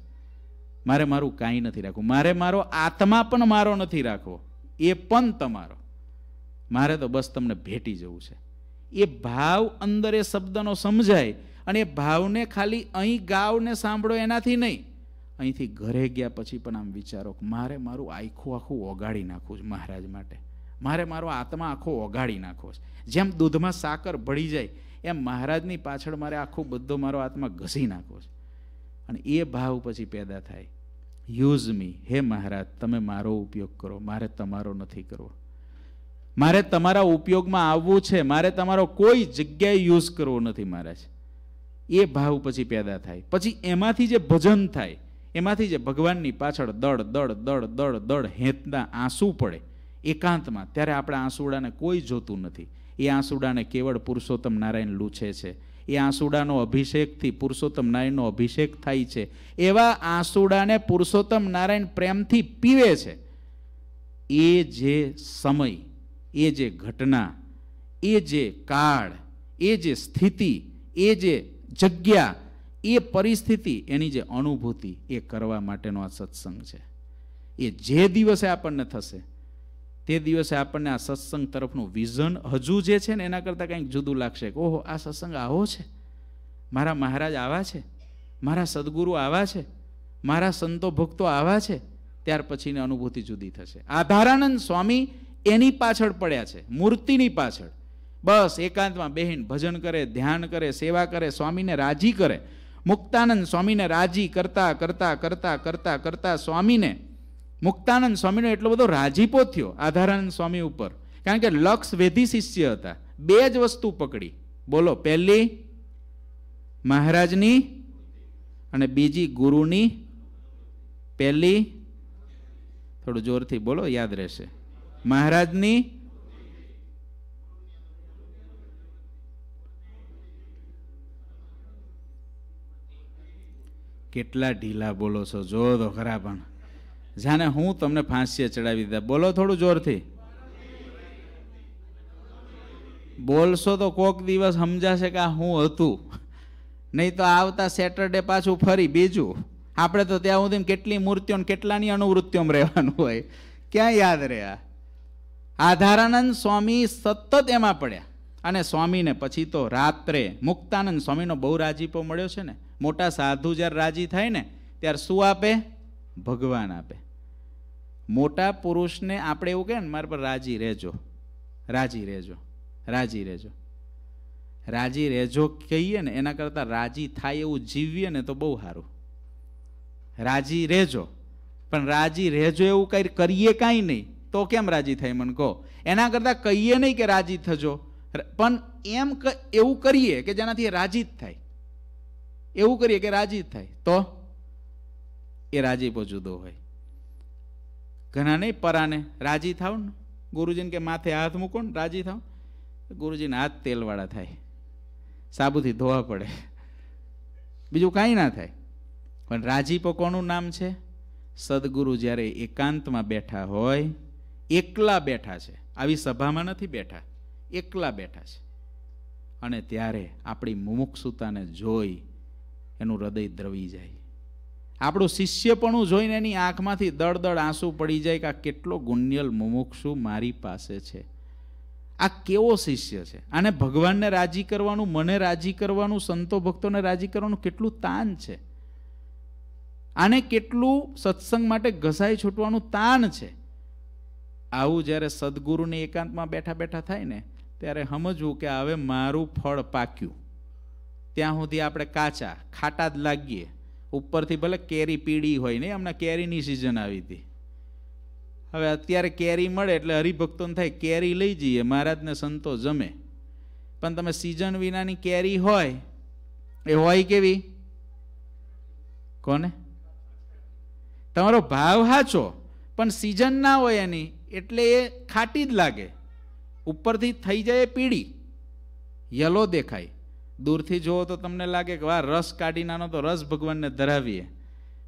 મારે મારું કાંઈ નથી રાખવું મારે મારો આત્મા પણ મારો નથી રાખવો એ પણ તમારો મારે તો બસ તમને ભેટી જવું છે એ ભાવ અંદર એ શબ્દનો સમજાય અને એ ભાવને ખાલી અહીં ગાવને સાંભળો એનાથી નહીં અહીંથી ઘરે ગયા પછી પણ આમ વિચારો મારે મારું આખું આખું ઓગાળી નાખવું છે મહારાજ માટે મારે મારો આત્મા આખો ઓગાળી નાખવો છે જેમ દૂધમાં સાકર ભળી જાય એમ મહારાજની પાછળ મારે આખો બધો મારો આત્મા ઘસી નાખવો છે અને એ ભાવ પછી પેદા થાય યુઝ મી હે મહારાજ તમે મારો ઉપયોગ કરો મારે તમારો નથી કરવો મારે તમારા ઉપયોગમાં આવવું છે મારે તમારો કોઈ જગ્યાએ યુઝ કરવો નથી મહારાજ એ ભાવ પછી પેદા થાય પછી એમાંથી જે ભજન થાય એમાંથી જે ભગવાનની પાછળ દળ દળ દળ દળ દળ હેતના આંસુ પડે એકાંતમાં ત્યારે આપણા આંસુડાને કોઈ જોતું નથી એ આંસુડાને કેવળ પુરુષોત્તમ નારાયણ લૂછે છે એ આંસુડાનો અભિષેકથી પુરુષોત્તમ નારાયણનો અભિષેક થાય છે એવા આંસુડાને પુરુષોત્તમ નારાયણ પ્રેમથી પીવે છે એ જે સમય એ જે ઘટના એ જે કાળ એ જે સ્થિતિ એ જે જગ્યા એ પરિસ્થિતિ એની જે અનુભૂતિ એ કરવા માટેનો આ સત્સંગ છે એ જે દિવસે આપણને થશે તે દિવસે આપણને આ સત્સંગ તરફનું વિઝન હજુ જે છે ને એના કરતાં કંઈક જુદું લાગશે કે ઓહો આ સત્સંગ આવો છે મારા મહારાજ આવા છે મારા સદગુરુ આવા છે મારા સંતો ભક્તો આવા છે ત્યાર પછીની અનુભૂતિ જુદી થશે આધારાનંદ સ્વામી એની પાછળ પડ્યા છે મૂર્તિની પાછળ બસ એકાંતમાં બહેન ભજન કરે ધ્યાન કરે સેવા કરે સ્વામીને રાજી કરે મુક્તાનંદ સ્વામીને રાજી કરતા કરતા કરતા કરતા કરતા સ્વામીને મુક્તાનંદ સ્વામીનો એટલો બધો રાજીપો થયો આધારાનંદ સ્વામી ઉપર કારણ કે લક્ષ વેધી શિષ્ય હતા બે જ વસ્તુ પકડી બોલો પહેલી મહારાજની અને બીજી ગુરુની પહેલી થોડું જોરથી બોલો યાદ રહેશે મહારાજની કેટલા ઢીલા બોલો છો જો તો ખરા પણ જાણે હું તમને ફાંસીએ ચડાવી દીધા બોલો થોડું જોરથી બોલશો તો કોક દિવસ સમજાશે કે આ હું હતું નહીં તો આવતા સેટરડે પાછું ફરી બીજું આપણે તો ત્યાં સુધી કેટલી મૂર્તિઓ કેટલાની અનુવૃત્તિઓમાં રહેવાનું હોય ક્યાં યાદ રહ્યા આધારાનંદ સ્વામી સતત એમાં પડ્યા અને સ્વામીને પછી તો રાત્રે મુક્તાનંદ સ્વામીનો બહુ રાજીપો મળ્યો છે ને મોટા સાધુ જ્યારે રાજી થાય ને ત્યારે શું આપે ભગવાન આપે મોટા પુરુષને આપણે એવું કહે ને મારા પર રાજી રહેજો રાજી રહેજો રાજી રહેજો રાજી રહેજો કહીએ ને એના કરતાં રાજી થાય એવું જીવીએ ને તો બહુ સારું રાજી રહેજો પણ રાજી રહેજો એવું કંઈ કરીએ કાંઈ નહીં તો કેમ રાજી થાય મને કહો એના કરતાં કહીએ નહીં કે રાજી થજો પણ એમ એવું કરીએ કે જેનાથી રાજી જ થાય એવું કરીએ કે રાજી જ થાય તો એ રાજીપો જુદો હોય ઘણા નહીં પરાને રાજી થાવ ને ગુરુજીને કે માથે હાથ મૂકો ને રાજી થાવ ગુરુજીને હાથ તેલવાળા થાય સાબુથી ધોવા પડે બીજું કાંઈ ના થાય પણ રાજીપો કોનું નામ છે સદગુરુ જ્યારે એકાંતમાં બેઠા હોય એકલા બેઠા છે આવી સભામાં નથી બેઠા એકલા બેઠા છે અને ત્યારે આપણી મુમુક્ષુતાને જોઈ એનું હૃદય દ્રવી જાય આપણું શિષ્યપણું જોઈને એની આંખમાંથી દળદળ આંસુ પડી જાય કે આ કેટલો ગુણ્યલ મુમુક્ષુ મારી પાસે છે આ કેવો શિષ્ય છે આને ભગવાનને રાજી કરવાનું મને રાજી કરવાનું સંતો ભક્તોને રાજી કરવાનું કેટલું તાન છે આને કેટલું સત્સંગ માટે ઘસાઈ છૂટવાનું તાન છે આવું જ્યારે સદગુરુને એકાંતમાં બેઠા બેઠા થાય ને ત્યારે સમજવું કે હવે મારું ફળ પાક્યું ત્યાં સુધી આપણે કાચા ખાટા જ લાગીએ ઉપરથી ભલે કેરી પીળી હોય ને હમણાં કેરીની સિઝન આવી હતી હવે અત્યારે કેરી મળે એટલે હરિભક્તોને થાય કેરી લઈ જઈએ મહારાજને સંતો જમે પણ તમે સિઝન વિનાની કેરી હોય એ હોય કેવી કોને તમારો ભાવ સાચો પણ સિઝન ના હોય એની એટલે એ ખાટી જ લાગે ઉપરથી થઈ જાય પીળી યલો દેખાય દૂરથી જુઓ તો તમને લાગે કે વા રસ કાઢી નાનો તો રસ ભગવાનને ધરાવીએ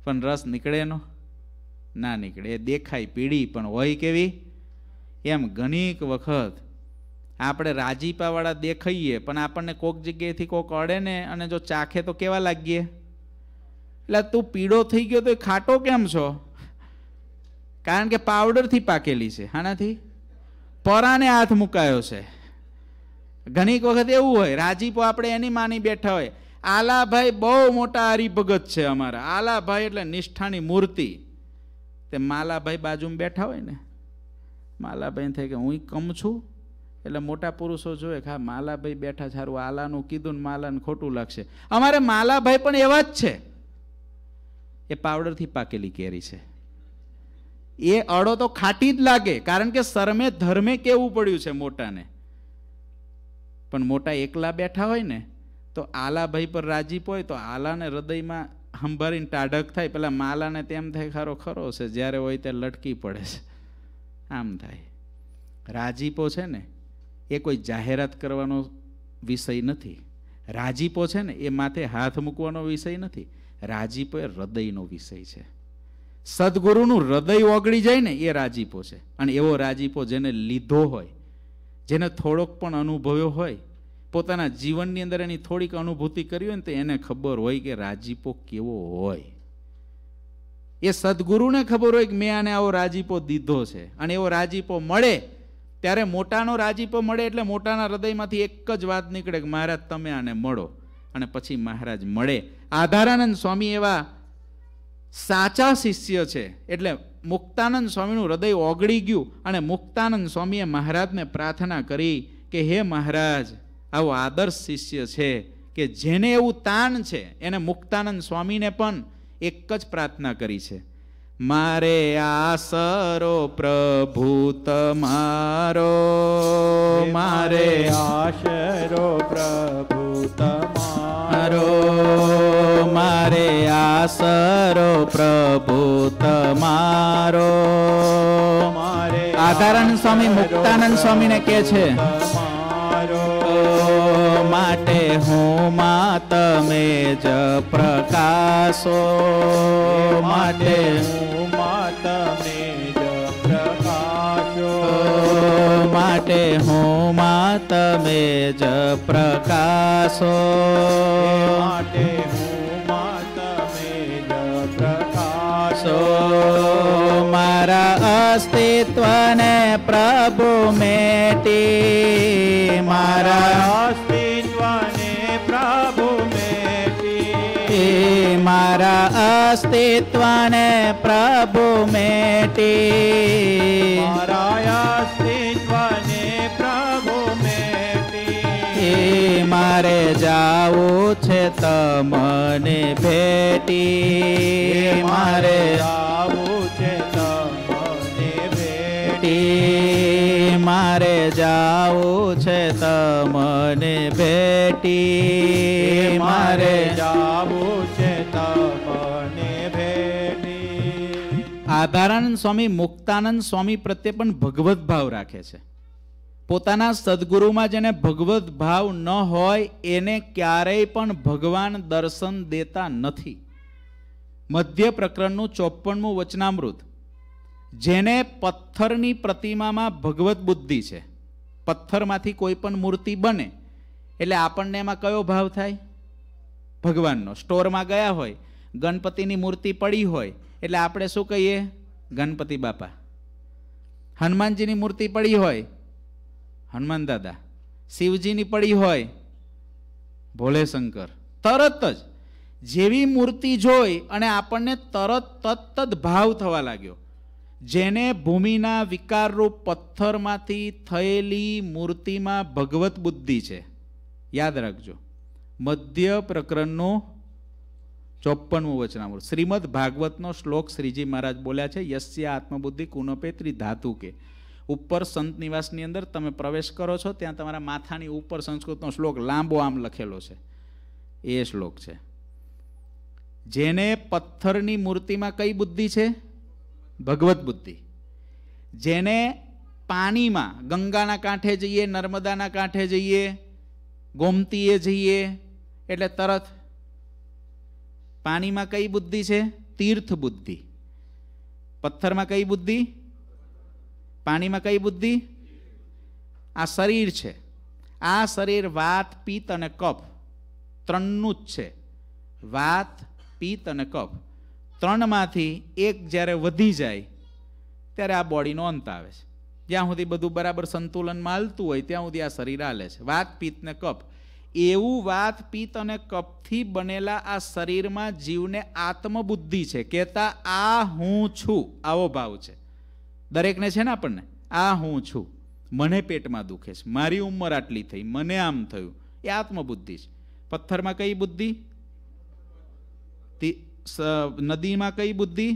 પણ રસ નીકળે એનો ના નીકળે એ દેખાય પીળી પણ હોય કેવી એમ ઘણીક વખત આપણે રાજીપાવાળા દેખાઈએ પણ આપણને કોઈક જગ્યાએથી કોઈક અડે ને અને જો ચાખે તો કેવા લાગીએ એટલે તું પીળો થઈ ગયો તો એ ખાટો કેમ છો કારણ કે પાવડરથી પાકેલી છે હાનાથી પોરાને હાથ મુકાયો છે ઘણીક વખત એવું હોય રાજીપો આપણે એની માની બેઠા હોય આલાભાઈ બહુ મોટા હરિભગત છે અમારા આલાભાઈ એટલે નિષ્ઠાની મૂર્તિ તે માલાભાઈ બાજુમાં બેઠા હોય ને માલાભાઈ થાય કે હું કમ છું એટલે મોટા પુરુષો જોઈએ કે હા માલાભાઈ બેઠા સારું આલાનું કીધું ને માલાને ખોટું લાગશે અમારે માલાભાઈ પણ એવા જ છે એ પાવડરથી પાકેલી કેરી છે એ અડો તો ખાટી જ લાગે કારણ કે શરમે ધર્મે કેવું પડ્યું છે મોટાને પણ મોટા એકલા બેઠા હોય ને તો આલા ભાઈ પર રાજીપ હોય તો આલાને હૃદયમાં હંભરીને ટાઢક થાય પેલા માલાને તેમ થાય ખરો ખરો છે જ્યારે હોય ત્યારે લટકી પડે છે આમ થાય રાજીપો છે ને એ કોઈ જાહેરાત કરવાનો વિષય નથી રાજીપો છે ને એ માથે હાથ મૂકવાનો વિષય નથી રાજીપો એ હૃદયનો વિષય છે સદગુરુનું હૃદય ઓગળી જાય ને એ રાજીપો છે અને એવો રાજીપો જેને લીધો હોય જેને થોડોક પણ અનુભવ્યો હોય પોતાના જીવનની અંદર એની થોડીક અનુભૂતિ કરી હોય ને તો એને ખબર હોય કે રાજીપો કેવો હોય એ સદગુરુને ખબર હોય કે મેં આને આવો રાજીપો દીધો છે અને એવો રાજીપો મળે ત્યારે મોટાનો રાજીપો મળે એટલે મોટાના હૃદયમાંથી એક જ વાત નીકળે કે મહારાજ તમે આને મળો અને પછી મહારાજ મળે આધારાનંદ સ્વામી એવા સાચા શિષ્ય છે એટલે મુક્તાનંદ સ્વામીનું હૃદય ઓગળી ગયું અને મુક્તાનંદ સ્વામીએ મહારાજને પ્રાર્થના કરી કે હે મહારાજ આવો આદર્શ શિષ્ય છે કે જેને એવું તાન છે એને મુક્તાનંદ સ્વામીને પણ એક જ પ્રાર્થના કરી છે મારે આસરો પ્રભુત મારો મારે આશરો પ્રભુત તમારો તમારો મારે આસરો પ્રભુ તમારો આધારણ સ્વામી મુક્તાનંદ સ્વામીને કે છે માટે હું મા તમે જ પ્રકાશો માટે હું માં તમે માટે હું મા તમે જ પ્રકાશો માટે હું માં તમે જ પ્રકાશો મારા અસ્તિત્વને પ્રભુ મેટી મારા અસ્તિત્વને પ્રભુ મેટી મારા અસ્તિત્વને પ્રભુ મેટી મારા મારે જાવું છે તમને ભેટી મારે જાવું છે તમને ભેટી મારે જાવું છે તમને ભેટી મારે જાવું છે તમને ભેટી આધારાનંદ સ્વામી મુક્તાનંદ સ્વામી પ્રત્યે પણ ભગવત ભાવ રાખે છે પોતાના સદગુરુમાં જેને ભગવદ્ ભાવ ન હોય એને ક્યારેય પણ ભગવાન દર્શન દેતા નથી મધ્ય પ્રકરણનું ચોપ્પનમું વચનામૃત જેને પથ્થરની પ્રતિમામાં ભગવત બુદ્ધિ છે પથ્થરમાંથી કોઈ પણ મૂર્તિ બને એટલે આપણને એમાં કયો ભાવ થાય ભગવાનનો સ્ટોરમાં ગયા હોય ગણપતિની મૂર્તિ પડી હોય એટલે આપણે શું કહીએ ગણપતિ બાપા હનુમાનજીની મૂર્તિ પડી હોય હનુમાન દાદા શિવજીની પડી હોય ભોલે શંકર તરત જ જેવી મૂર્તિ જોઈ અને આપણને તરત તત્ત જ ભાવ થવા લાગ્યો જેને ભૂમિના વિકારરૂપ પથ્થરમાંથી થયેલી મૂર્તિમાં ભગવત બુદ્ધિ છે યાદ રાખજો મધ્ય પ્રકરણનું ચોપ્પનમું વચનામૃત શ્રીમદ ભાગવતનો શ્લોક શ્રીજી મહારાજ બોલ્યા છે યસ્ય આત્મબુદ્ધિ કુનપેત્રી ધાતુ કે ઉપર સંત નિવાસની અંદર તમે પ્રવેશ કરો છો ત્યાં તમારા માથાની ઉપર સંસ્કૃતનો શ્લોક લાંબો આમ લખેલો છે એ શ્લોક છે જેને પથ્થરની મૂર્તિમાં કઈ બુદ્ધિ છે ભગવત બુદ્ધિ જેને પાણીમાં ગંગાના કાંઠે જઈએ નર્મદાના કાંઠે જઈએ ગોમતીએ જઈએ એટલે તરત પાણીમાં કઈ બુદ્ધિ છે તીર્થ બુદ્ધિ પથ્થરમાં કઈ બુદ્ધિ પાણીમાં કઈ બુદ્ધિ આ શરીર છે આ શરીર વાત પિત્ત અને કફ ત્રણનું જ છે વાત પિત્ત અને કફ ત્રણમાંથી એક જ્યારે વધી જાય ત્યારે આ બોડીનો અંત આવે છે જ્યાં સુધી બધું બરાબર સંતુલનમાં હાલતું હોય ત્યાં સુધી આ શરીર હાલે છે વાત પિત્ત ને કપ એવું વાત પિત્ત અને કફથી બનેલા આ શરીરમાં જીવને આત્મબુદ્ધિ છે કહેતા આ હું છું આવો ભાવ છે દરેકને છે ને આપણને આ હું છું મને પેટમાં દુખે છે મારી ઉંમર આટલી થઈ મને આમ થયું એ આત્મબુદ્ધિ છે પથ્થરમાં કઈ બુદ્ધિ નદીમાં કઈ બુદ્ધિ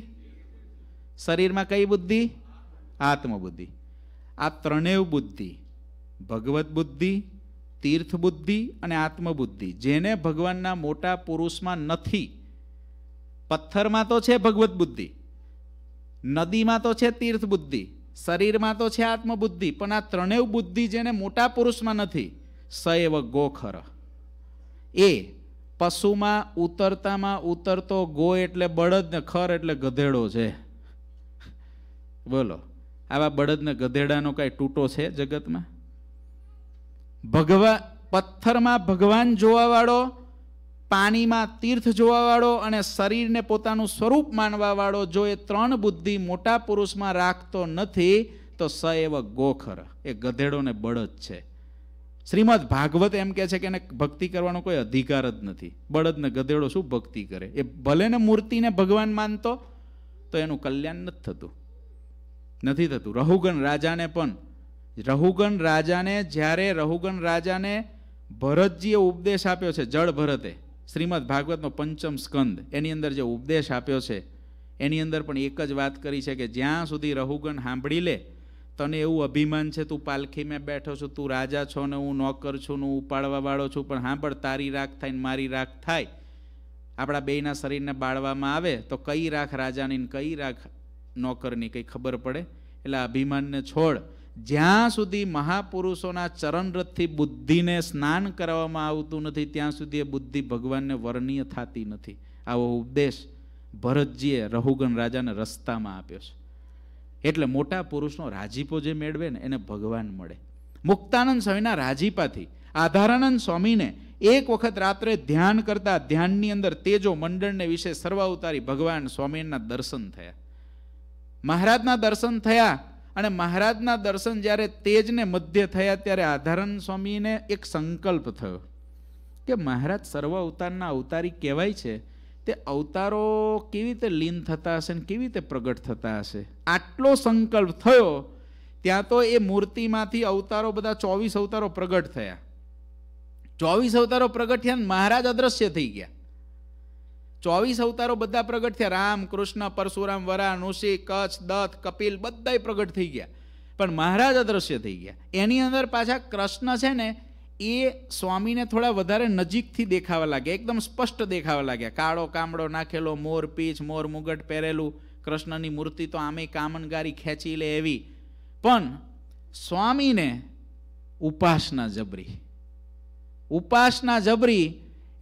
શરીરમાં કઈ બુદ્ધિ આત્મબુદ્ધિ આ ત્રણેય બુદ્ધિ ભગવત બુદ્ધિ તીર્થ બુદ્ધિ અને આત્મબુદ્ધિ જેને ભગવાનના મોટા પુરુષમાં નથી પથ્થરમાં તો છે ભગવત બુદ્ધિ નદીમાં તો છે તીર્થ બુદ્ધિ શરીરમાં તો છે આત્મબુદ્ધિ પણ આ ત્રણેય બુદ્ધિ જેને મોટા પુરુષમાં નથી સૈવ ગોખર એ પશુમાં ઉતરતામાં ઉતરતો ગો એટલે બળદ ને ખર એટલે ગધેડો છે બોલો આવા બળદને ગધેડાનો કાંઈ તૂટો છે જગતમાં ભગવા પથ્થરમાં ભગવાન જોવાવાળો પાણીમાં તીર્થ જોવાવાળો અને શરીરને પોતાનું સ્વરૂપ માનવાવાળો જો એ ત્રણ બુદ્ધિ મોટા પુરુષમાં રાખતો નથી તો સ એવ ગોખર એ ગધેડોને ને બળદ છે શ્રીમદ ભાગવત એમ કહે છે કે એને ભક્તિ કરવાનો કોઈ અધિકાર જ નથી બળદને ગધેડો શું ભક્તિ કરે એ ભલે ને મૂર્તિને ભગવાન માનતો તો એનું કલ્યાણ નથી થતું નથી થતું રહુગણ રાજાને પણ રહુગણ રાજાને જ્યારે રહુગણ રાજાને ભરતજીએ ઉપદેશ આપ્યો છે જળ ભરતે શ્રીમદ ભાગવતનો પંચમ સ્કંદ એની અંદર જે ઉપદેશ આપ્યો છે એની અંદર પણ એક જ વાત કરી છે કે જ્યાં સુધી રહુગણ સાંભળી લે તને એવું અભિમાન છે તું પાલખીમાં બેઠો છું તું રાજા છો ને હું નોકર છું ને હું ઉપાડવાવાળો છું પણ સાંભળ તારી રાખ થાય ને મારી રાખ થાય આપણા બેયના શરીરને બાળવામાં આવે તો કઈ રાખ રાજાની ને કઈ રાખ નોકરની કંઈ ખબર પડે એટલે અભિમાનને છોડ જ્યાં સુધી મહાપુરુષોના ચરણરથથી બુદ્ધિને સ્નાન કરાવવામાં આવતું નથી ત્યાં સુધી એ બુદ્ધિ ભગવાનને વર્ણીય થતી નથી આવો ઉપદેશ ભરતજીએ રહુગણ રાજાને રસ્તામાં આપ્યો છે એટલે મોટા પુરુષનો રાજીપો જે મેળવે ને એને ભગવાન મળે મુક્તાનંદ સ્વામીના રાજીપાથી આધારાનંદ સ્વામીને એક વખત રાત્રે ધ્યાન કરતા ધ્યાનની અંદર તેજો મંડળને વિશે સર્વાવતારી ભગવાન સ્વામીના દર્શન થયા મહારાજના દર્શન થયા અને મહારાજના દર્શન જ્યારે તેજને મધ્ય થયા ત્યારે આધારણ સ્વામીને એક સંકલ્પ થયો કે મહારાજ સર્વ અવતારના અવતારી કહેવાય છે તે અવતારો કેવી રીતે લીન થતા હશે ને કેવી રીતે પ્રગટ થતા હશે આટલો સંકલ્પ થયો ત્યાં તો એ મૂર્તિમાંથી અવતારો બધા ચોવીસ અવતારો પ્રગટ થયા ચોવીસ અવતારો પ્રગટ થયા મહારાજ અદ્રશ્ય થઈ ગયા ચોવીસ અવતારો બધા પ્રગટ થયા રામ કૃષ્ણ પરશુરામ વરા નુષિ કચ્છ દત્ત કપિલ બધા પ્રગટ થઈ ગયા પણ મહારાજ અદ્રશ્ય થઈ ગયા એની અંદર પાછા કૃષ્ણ છે ને એ સ્વામીને થોડા વધારે નજીકથી દેખાવા લાગ્યા એકદમ સ્પષ્ટ દેખાવા લાગ્યા કાળો કામડો નાખેલો મોર પીચ મોર મુગટ પહેરેલું કૃષ્ણની મૂર્તિ તો આમે કામનગારી ખેંચી લે એવી પણ સ્વામીને ઉપાસના જબરી ઉપાસના જબરી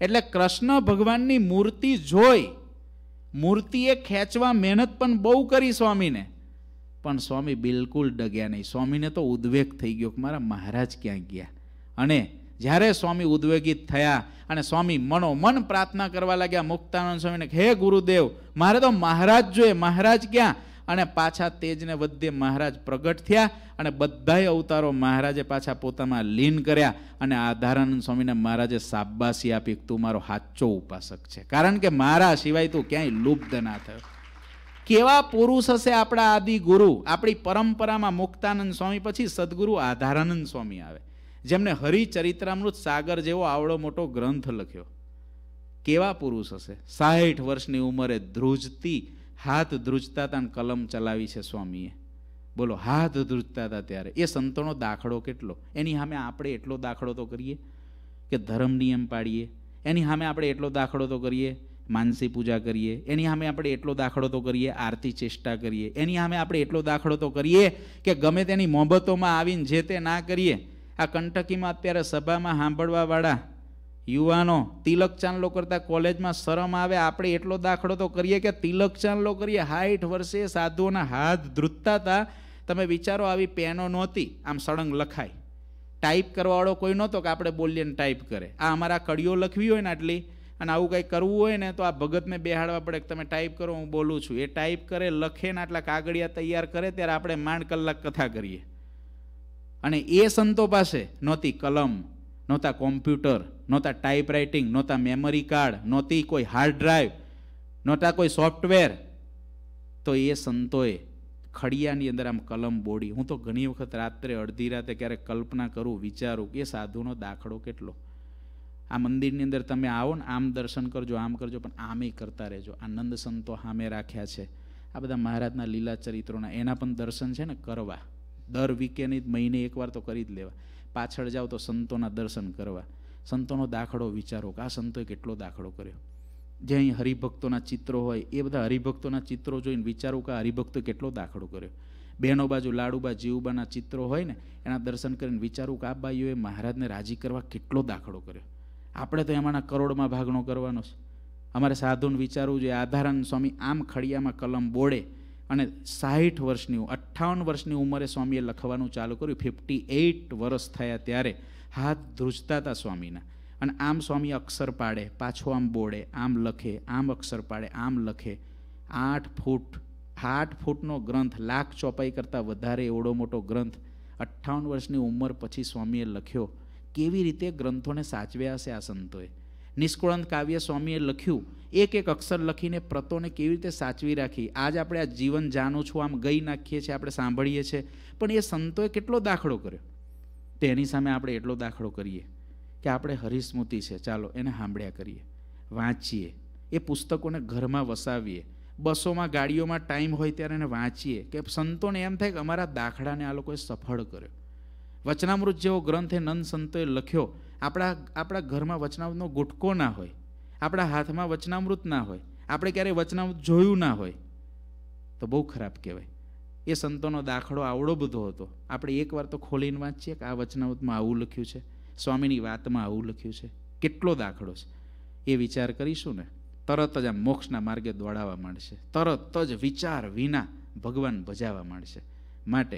એટલે કૃષ્ણ ભગવાનની મૂર્તિ જોઈ મૂર્તિએ ખેંચવા મહેનત પણ બહુ કરી સ્વામીને પણ સ્વામી બિલકુલ ડગ્યા નહીં સ્વામીને તો ઉદ્વેગ થઈ ગયો કે મારા મહારાજ ક્યાં ગયા અને જ્યારે સ્વામી ઉદ્વેગિત થયા અને સ્વામી મનોમન પ્રાર્થના કરવા લાગ્યા મુક્તાનંદ સ્વામીને હે ગુરુદેવ મારે તો મહારાજ જોઈએ મહારાજ ક્યાં અને પાછા તેજને વધે મહારાજ પ્રગટ થયા અને બધાય અવતારો મહારાજે પાછા પોતામાં લીન કર્યા અને આધારાનંદ સ્વામીને મહારાજે સાબાસી આપી તું મારો સાચો ઉપાસક છે કારણ કે મારા સિવાય તું ક્યાંય લુપ્ત ના થયો કેવા પુરુષ હશે આપણા આદિ ગુરુ આપણી પરંપરામાં મુક્તાનંદ સ્વામી પછી સદગુરુ આધારાનંદ સ્વામી આવે જેમને હરિચરિત્રામૃત સાગર જેવો આવડો મોટો ગ્રંથ લખ્યો કેવા પુરુષ હશે સાહીઠ વર્ષની ઉંમરે ધ્રુજતી હાથ ધ્રુજતા હતા અને કલમ ચલાવી છે સ્વામીએ બોલો હાથ ધ્રુજતા હતા ત્યારે એ સંતોનો દાખલો કેટલો એની સામે આપણે એટલો દાખલો તો કરીએ કે ધર્મ નિયમ પાડીએ એની સામે આપણે એટલો દાખલો તો કરીએ માનસી પૂજા કરીએ એની સામે આપણે એટલો દાખલો તો કરીએ આરતી ચેષ્ટા કરીએ એની સામે આપણે એટલો દાખલો તો કરીએ કે ગમે તેની મોહબતોમાં આવીને જે તે ના કરીએ આ કંટકીમાં અત્યારે સભામાં સાંભળવાવાળા યુવાનો તિલક ચાંદલો કરતાં કોલેજમાં શરમ આવે આપણે એટલો દાખલો તો કરીએ કે તિલક ચાંદલો કરીએ હાઠ વર્ષે સાધુઓના હાથ ધ્રુતતા હતા તમે વિચારો આવી પેનો નહોતી આમ સળંગ લખાય ટાઈપ કરવાવાળો કોઈ નહોતો કે આપણે બોલીએ ને ટાઈપ કરે આ અમારા કડીઓ લખવી હોય ને આટલી અને આવું કંઈ કરવું હોય ને તો આ ભગતને બેહાડવા પડે કે તમે ટાઈપ કરો હું બોલું છું એ ટાઈપ કરે લખે ને આટલા કાગળિયા તૈયાર કરે ત્યારે આપણે માંડ કલાક કથા કરીએ અને એ સંતો પાસે નહોતી કલમ નહોતા કોમ્પ્યુટર નહોતા ટાઈપરાઇટિંગ નહોતા મેમરી કાર્ડ નહોતી કોઈ હાર્ડ ડ્રાઈવ નહોતા કોઈ સોફ્ટવેર તો એ સંતોએ ખડિયાની અંદર આમ કલમ બોડી હું તો ઘણી વખત રાત્રે અડધી રાતે ક્યારેક કલ્પના કરું વિચારું કે સાધુનો દાખલો કેટલો આ મંદિરની અંદર તમે આવો ને આમ દર્શન કરજો આમ કરજો પણ આમે કરતા રહેજો આનંદ સંતો સામે રાખ્યા છે આ બધા મહારાજના લીલા ચરિત્રોના એના પણ દર્શન છે ને કરવા દર વીકેન્ડ મહિને એકવાર તો કરી જ લેવા પાછળ જાઓ તો સંતોના દર્શન કરવા સંતોનો દાખલો વિચારો કે આ સંતોએ કેટલો દાખલો કર્યો જે અહીં હરિભક્તોના ચિત્રો હોય એ બધા હરિભક્તોના ચિત્રો જોઈને વિચારું કે હરિભક્તો કેટલો દાખલો કર્યો બહેનો બાજુ લાડુબા જીવુબાના ચિત્રો હોય ને એના દર્શન કરીને વિચારું કે આ બાઈઓએ મહારાજને રાજી કરવા કેટલો દાખલો કર્યો આપણે તો એમાંના કરોડમાં ભાગનો કરવાનો છે અમારે સાધુને વિચારવું જોઈએ આધારણ સ્વામી આમ ખડિયામાં કલમ બોળે અને સાહીઠ વર્ષની અઠ્ઠાવન વર્ષની ઉંમરે સ્વામીએ લખવાનું ચાલુ કર્યું ફિફ્ટી એઇટ વર્ષ થયા ત્યારે હાથ ધ્રુજતા હતા સ્વામીના અને આમ સ્વામી અક્ષર પાડે પાછો આમ બોડે આમ લખે આમ અક્ષર પાડે આમ લખે આઠ ફૂટ આઠ ફૂટનો ગ્રંથ લાખ ચોપાઈ કરતાં વધારે એવડો મોટો ગ્રંથ અઠ્ઠાવન વર્ષની ઉંમર પછી સ્વામીએ લખ્યો કેવી રીતે ગ્રંથોને સાચવ્યા હશે આ સંતોએ નિષ્કુળંત કાવ્ય સ્વામીએ લખ્યું એક એક અક્ષર લખીને પ્રતોને કેવી રીતે સાચવી રાખી આજ આપણે આ જીવન જાણું છું આમ ગઈ નાખીએ છીએ આપણે સાંભળીએ છીએ પણ એ સંતોએ કેટલો દાખલો કર્યો તેની સામે આપણે એટલો દાખલો કરીએ કે આપણે હરિસ્મૃતિ છે ચાલો એને સાંભળ્યા કરીએ વાંચીએ એ પુસ્તકોને ઘરમાં વસાવીએ બસોમાં ગાડીઓમાં ટાઈમ હોય ત્યારે એને વાંચીએ કે સંતોને એમ થાય કે અમારા દાખલાને આ લોકોએ સફળ કર્યો વચનામૃત જેવો ગ્રંથ એ નંદ સંતોએ લખ્યો આપણા આપણા ઘરમાં વચનામૃતનો ગુટકો ના હોય આપણા હાથમાં વચનામૃત ના હોય આપણે ક્યારેય વચનામૃત જોયું ના હોય તો બહુ ખરાબ કહેવાય એ સંતોનો દાખલો આવડો બધો હતો આપણે એકવાર તો ખોલીને વાંચીએ કે આ વચનામૃતમાં આવું લખ્યું છે સ્વામીની વાતમાં આવું લખ્યું છે કેટલો દાખલો છે એ વિચાર કરીશું ને તરત જ આ મોક્ષના માર્ગે દોડાવા માંડશે તરત જ વિચાર વિના ભગવાન ભજાવા માંડશે માટે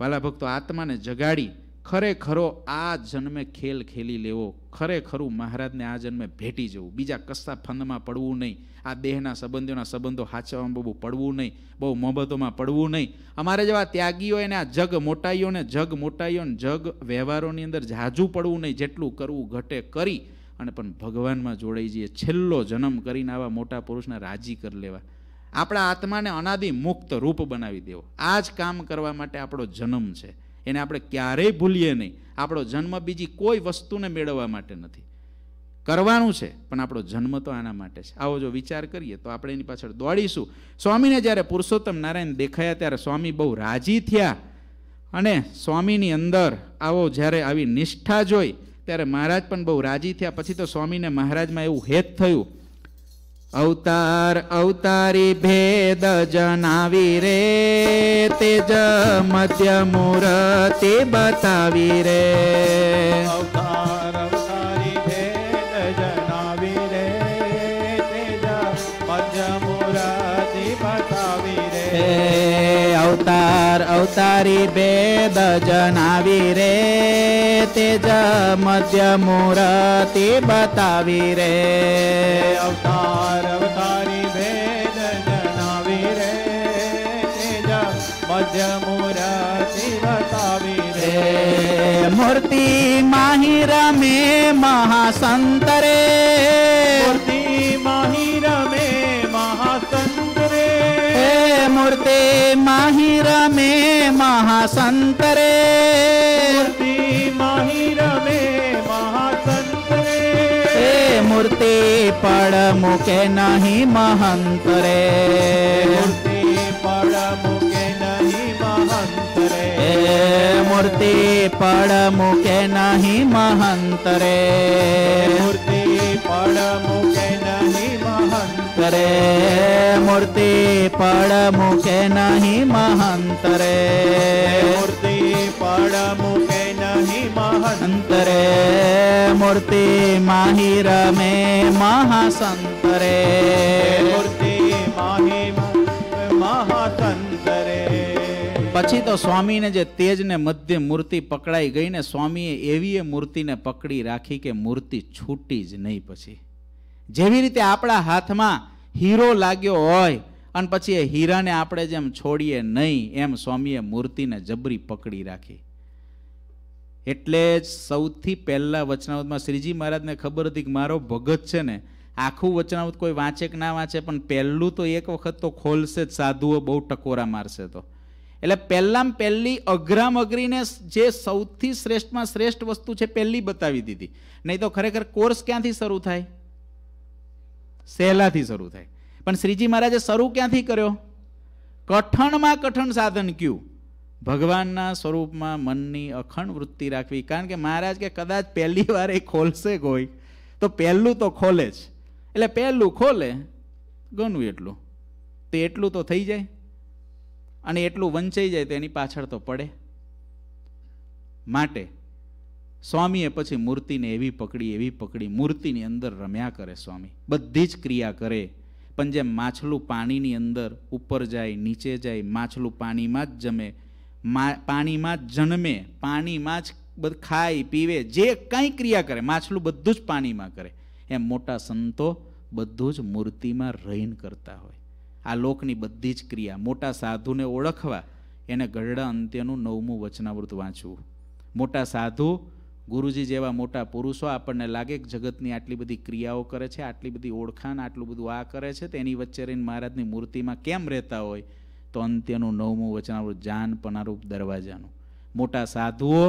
વાલા ભક્તો આત્માને જગાડી ખરેખરો આ જન્મે ખેલ ખેલી લેવો ખરેખરું મહારાજને આ જન્મે ભેટી જવું બીજા કશા ફંદમાં પડવું નહીં આ દેહના સંબંધોના સંબંધો હાચવામાં બહુ પડવું નહીં બહુ મોહબતોમાં પડવું નહીં અમારે જેવા ત્યાગીઓ એને આ જગ મોટાઈઓને જગ મોટાઈઓને જગ વ્યવહારોની અંદર ઝાઝું પડવું નહીં જેટલું કરવું ઘટે કરી અને પણ ભગવાનમાં જોડાઈ જઈએ છેલ્લો જન્મ કરીને આવા મોટા પુરુષને રાજી કરી લેવા આપણા આત્માને અનાદિ મુક્ત રૂપ બનાવી દેવો આ જ કામ કરવા માટે આપણો જન્મ છે એને આપણે ક્યારેય ભૂલીએ નહીં આપણો જન્મ બીજી કોઈ વસ્તુને મેળવવા માટે નથી કરવાનું છે પણ આપણો જન્મ તો આના માટે છે આવો જો વિચાર કરીએ તો આપણે એની પાછળ દોડીશું સ્વામીને જ્યારે પુરુષોત્તમ નારાયણ દેખાયા ત્યારે સ્વામી બહુ રાજી થયા અને સ્વામીની અંદર આવો જ્યારે આવી નિષ્ઠા જોઈ ત્યારે મહારાજ પણ બહુ રાજી થયા પછી તો સ્વામીને મહારાજમાં એવું હેત થયું અવતાર અવતારી ભેદ જનાવી રે તેજ મધ્ય મૂર્તિ બતાવી રે અવતારી ભેદ જણાવી રે તેજ મધ્ય મૂર્તિ બતાવી રે અવતાર અવતારી ભેદ જણાવી રે તેજ મધ્ય મૂર્તિ બતાવી રે મૂર્તિ માહિર મે મહાસંતરે માહી રમે મહાસંત રે મૂર્તિ માહી રમે મહાસંત રે એ મૂર્તિ પડ મૂકે નહીં મહંત રે પડ મૂકે નહીં મહંત રે મૂર્તિ પડ મૂકે નહીં મહંત રે મૂર્તિ રે મૂર્તિ પડ મૂકે નહીં મહંત રે મૂર્તિ પડ મૂકે નહીં મહંત રે મૂર્તિ માહી રમે મહાસંત રે મૂર્તિ માહી મહાસંત રે પછી તો સ્વામીને જે તેજને મધ્ય મૂર્તિ પકડાઈ ગઈ ને સ્વામીએ એવી મૂર્તિને પકડી રાખી કે મૂર્તિ છૂટી જ નહીં પછી જેવી રીતે આપણા હાથમાં હીરો લાગ્યો હોય અને પછી એ હીરાને આપણે જેમ છોડીએ નહીં એમ સ્વામીએ મૂર્તિને જબરી પકડી રાખી એટલે જ સૌથી પહેલાં વચનાવતમાં શ્રીજી મહારાજને ખબર હતી કે મારો ભગત છે ને આખું વચનાવત કોઈ વાંચે કે ના વાંચે પણ પહેલું તો એક વખત તો ખોલશે જ સાધુઓ બહુ ટકોરા મારશે તો એટલે પહેલાં પહેલી અઘરામ અઘરીને જે સૌથી શ્રેષ્ઠમાં શ્રેષ્ઠ વસ્તુ છે પહેલી બતાવી દીધી નહીં તો ખરેખર કોર્સ ક્યાંથી શરૂ થાય સહેલાથી શરૂ થાય પણ શ્રીજી મહારાજે શરૂ ક્યાંથી કર્યો કઠણમાં કઠણ સાધન કયું ભગવાનના સ્વરૂપમાં મનની અખંડ વૃત્તિ રાખવી કારણ કે મહારાજ કે કદાચ પહેલી વાર એ ખોલશે કોઈ તો પહેલું તો ખોલે જ એટલે પહેલું ખોલે ગણવું એટલું તો એટલું તો થઈ જાય અને એટલું વંચાઈ જાય તો એની પાછળ તો પડે માટે સ્વામીએ પછી મૂર્તિને એવી પકડી એવી પકડી મૂર્તિની અંદર રમ્યા કરે સ્વામી બધી જ ક્રિયા કરે પણ જેમ માછલું પાણીની અંદર ઉપર જાય નીચે જાય માછલું પાણીમાં જ જમે પાણીમાં જ જન્મે પાણીમાં જ ખાય પીવે જે કાંઈ ક્રિયા કરે માછલું બધું જ પાણીમાં કરે એમ મોટા સંતો બધું જ મૂર્તિમાં રહીને કરતા હોય આ લોકની બધી જ ક્રિયા મોટા સાધુને ઓળખવા એને ગઢડા અંત્યનું નવમું વચનાવૃત વાંચવું મોટા સાધુ ગુરુજી જેવા મોટા પુરુષો આપણને લાગે કે જગતની આટલી બધી ક્રિયાઓ કરે છે આટલી બધી ઓળખાણ આટલું બધું આ કરે છે તેની વચ્ચે રહીને મહારાજની મૂર્તિમાં કેમ રહેતા હોય તો અંત્યનું નવમું વચનારૂપ જાન પનારૂપ દરવાજાનું મોટા સાધુઓ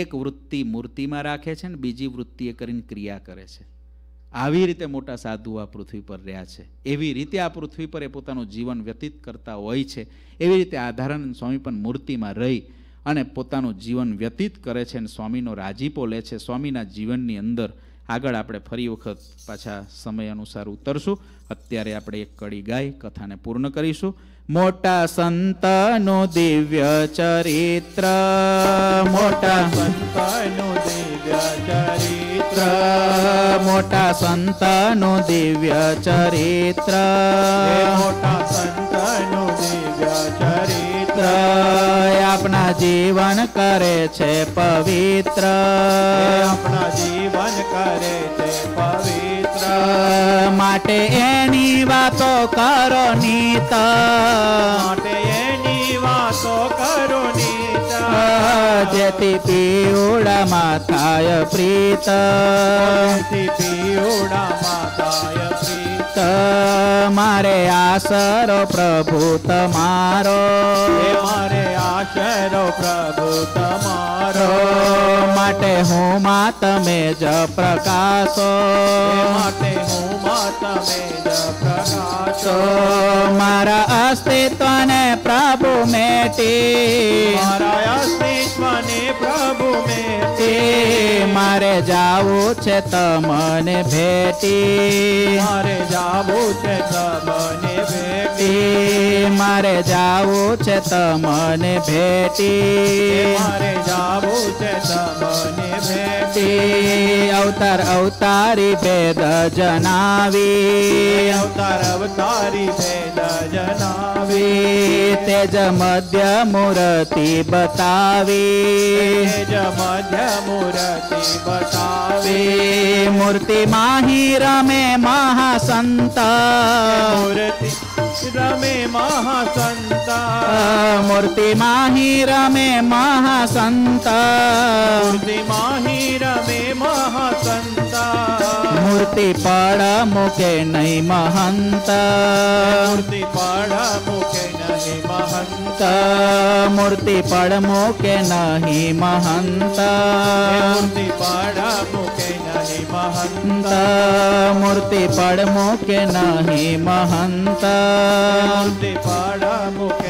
એક વૃત્તિ મૂર્તિમાં રાખે છે ને બીજી વૃત્તિએ કરીને ક્રિયા કરે છે આવી રીતે મોટા સાધુ આ પૃથ્વી પર રહ્યા છે એવી રીતે આ પૃથ્વી પર એ પોતાનું જીવન વ્યતીત કરતા હોય છે એવી રીતે આધારણ સ્વામી પણ મૂર્તિમાં રહી અને પોતાનું જીવન વ્યતીત કરે છે અને સ્વામીનો રાજીપો લે છે સ્વામીના જીવનની અંદર આગળ આપણે ફરી વખત પાછા સમય અનુસાર ઉતરશું અત્યારે આપણે એક કડી ગાય કથાને પૂર્ણ કરીશું મોટા સંતાનો દિવ્ય ચરિત્ર મોટા સંતનો દિવ્ય ચરિત્ર મોટા સંતાનો દિવ્ય ચરિત્ર મોટા સંતનો આપણા જીવન કરે છે પવિત્ર આપણા જીવન કરે છે પવિત્ર માટે એની વાતો કરો નીત માટે એની વાતો કરો જેથી પીવડામાં થાય પ્રીત જેથી પીવડામાં થાય પ્રીત ભક્ત મારે આશરો પ્રભુ તમારો મારે આશરો પ્રભુ તમારો માટે હું મા તમે જ પ્રકાશો માટે હું માં તમે જ પ્રકાશો મારા અસ્તિત્વને પ્રભુ મેટી મારા અસ્તિત્વને પ્રભુ મેટી ભેટી મારે જાવું છે તમને ભેટી મારે જાવું છે તમને ભેટી મારે જાવું છે તમને ભેટી મારે જાવું છે તમને ભેટી અવતાર અવતારી ભેદ જનાવી અવતાર અવતાર મારી ભેદ તેજ મધ્ય મૂર્તિ બતાવી તેજ મધ્ય મૂર્તિ બતાવી મૂર્તિ માહી રમે મહાસંત મૂર્તિ रमे महासंता मूर्ति माही रमे महासंता मूर्ति माही रमे महासंता मूर्ति पाड़ा मुके नहीं महंता मूर्ति पाड़ा मुके नहीं महंता मूर्ति पड़ मुके नहीं महंता मूर्ति पाड़ा मुके नहीं મહંત મૂર્તિ પડ મૂકે નહીં મહંત મૂર્તિ પડ મૂકે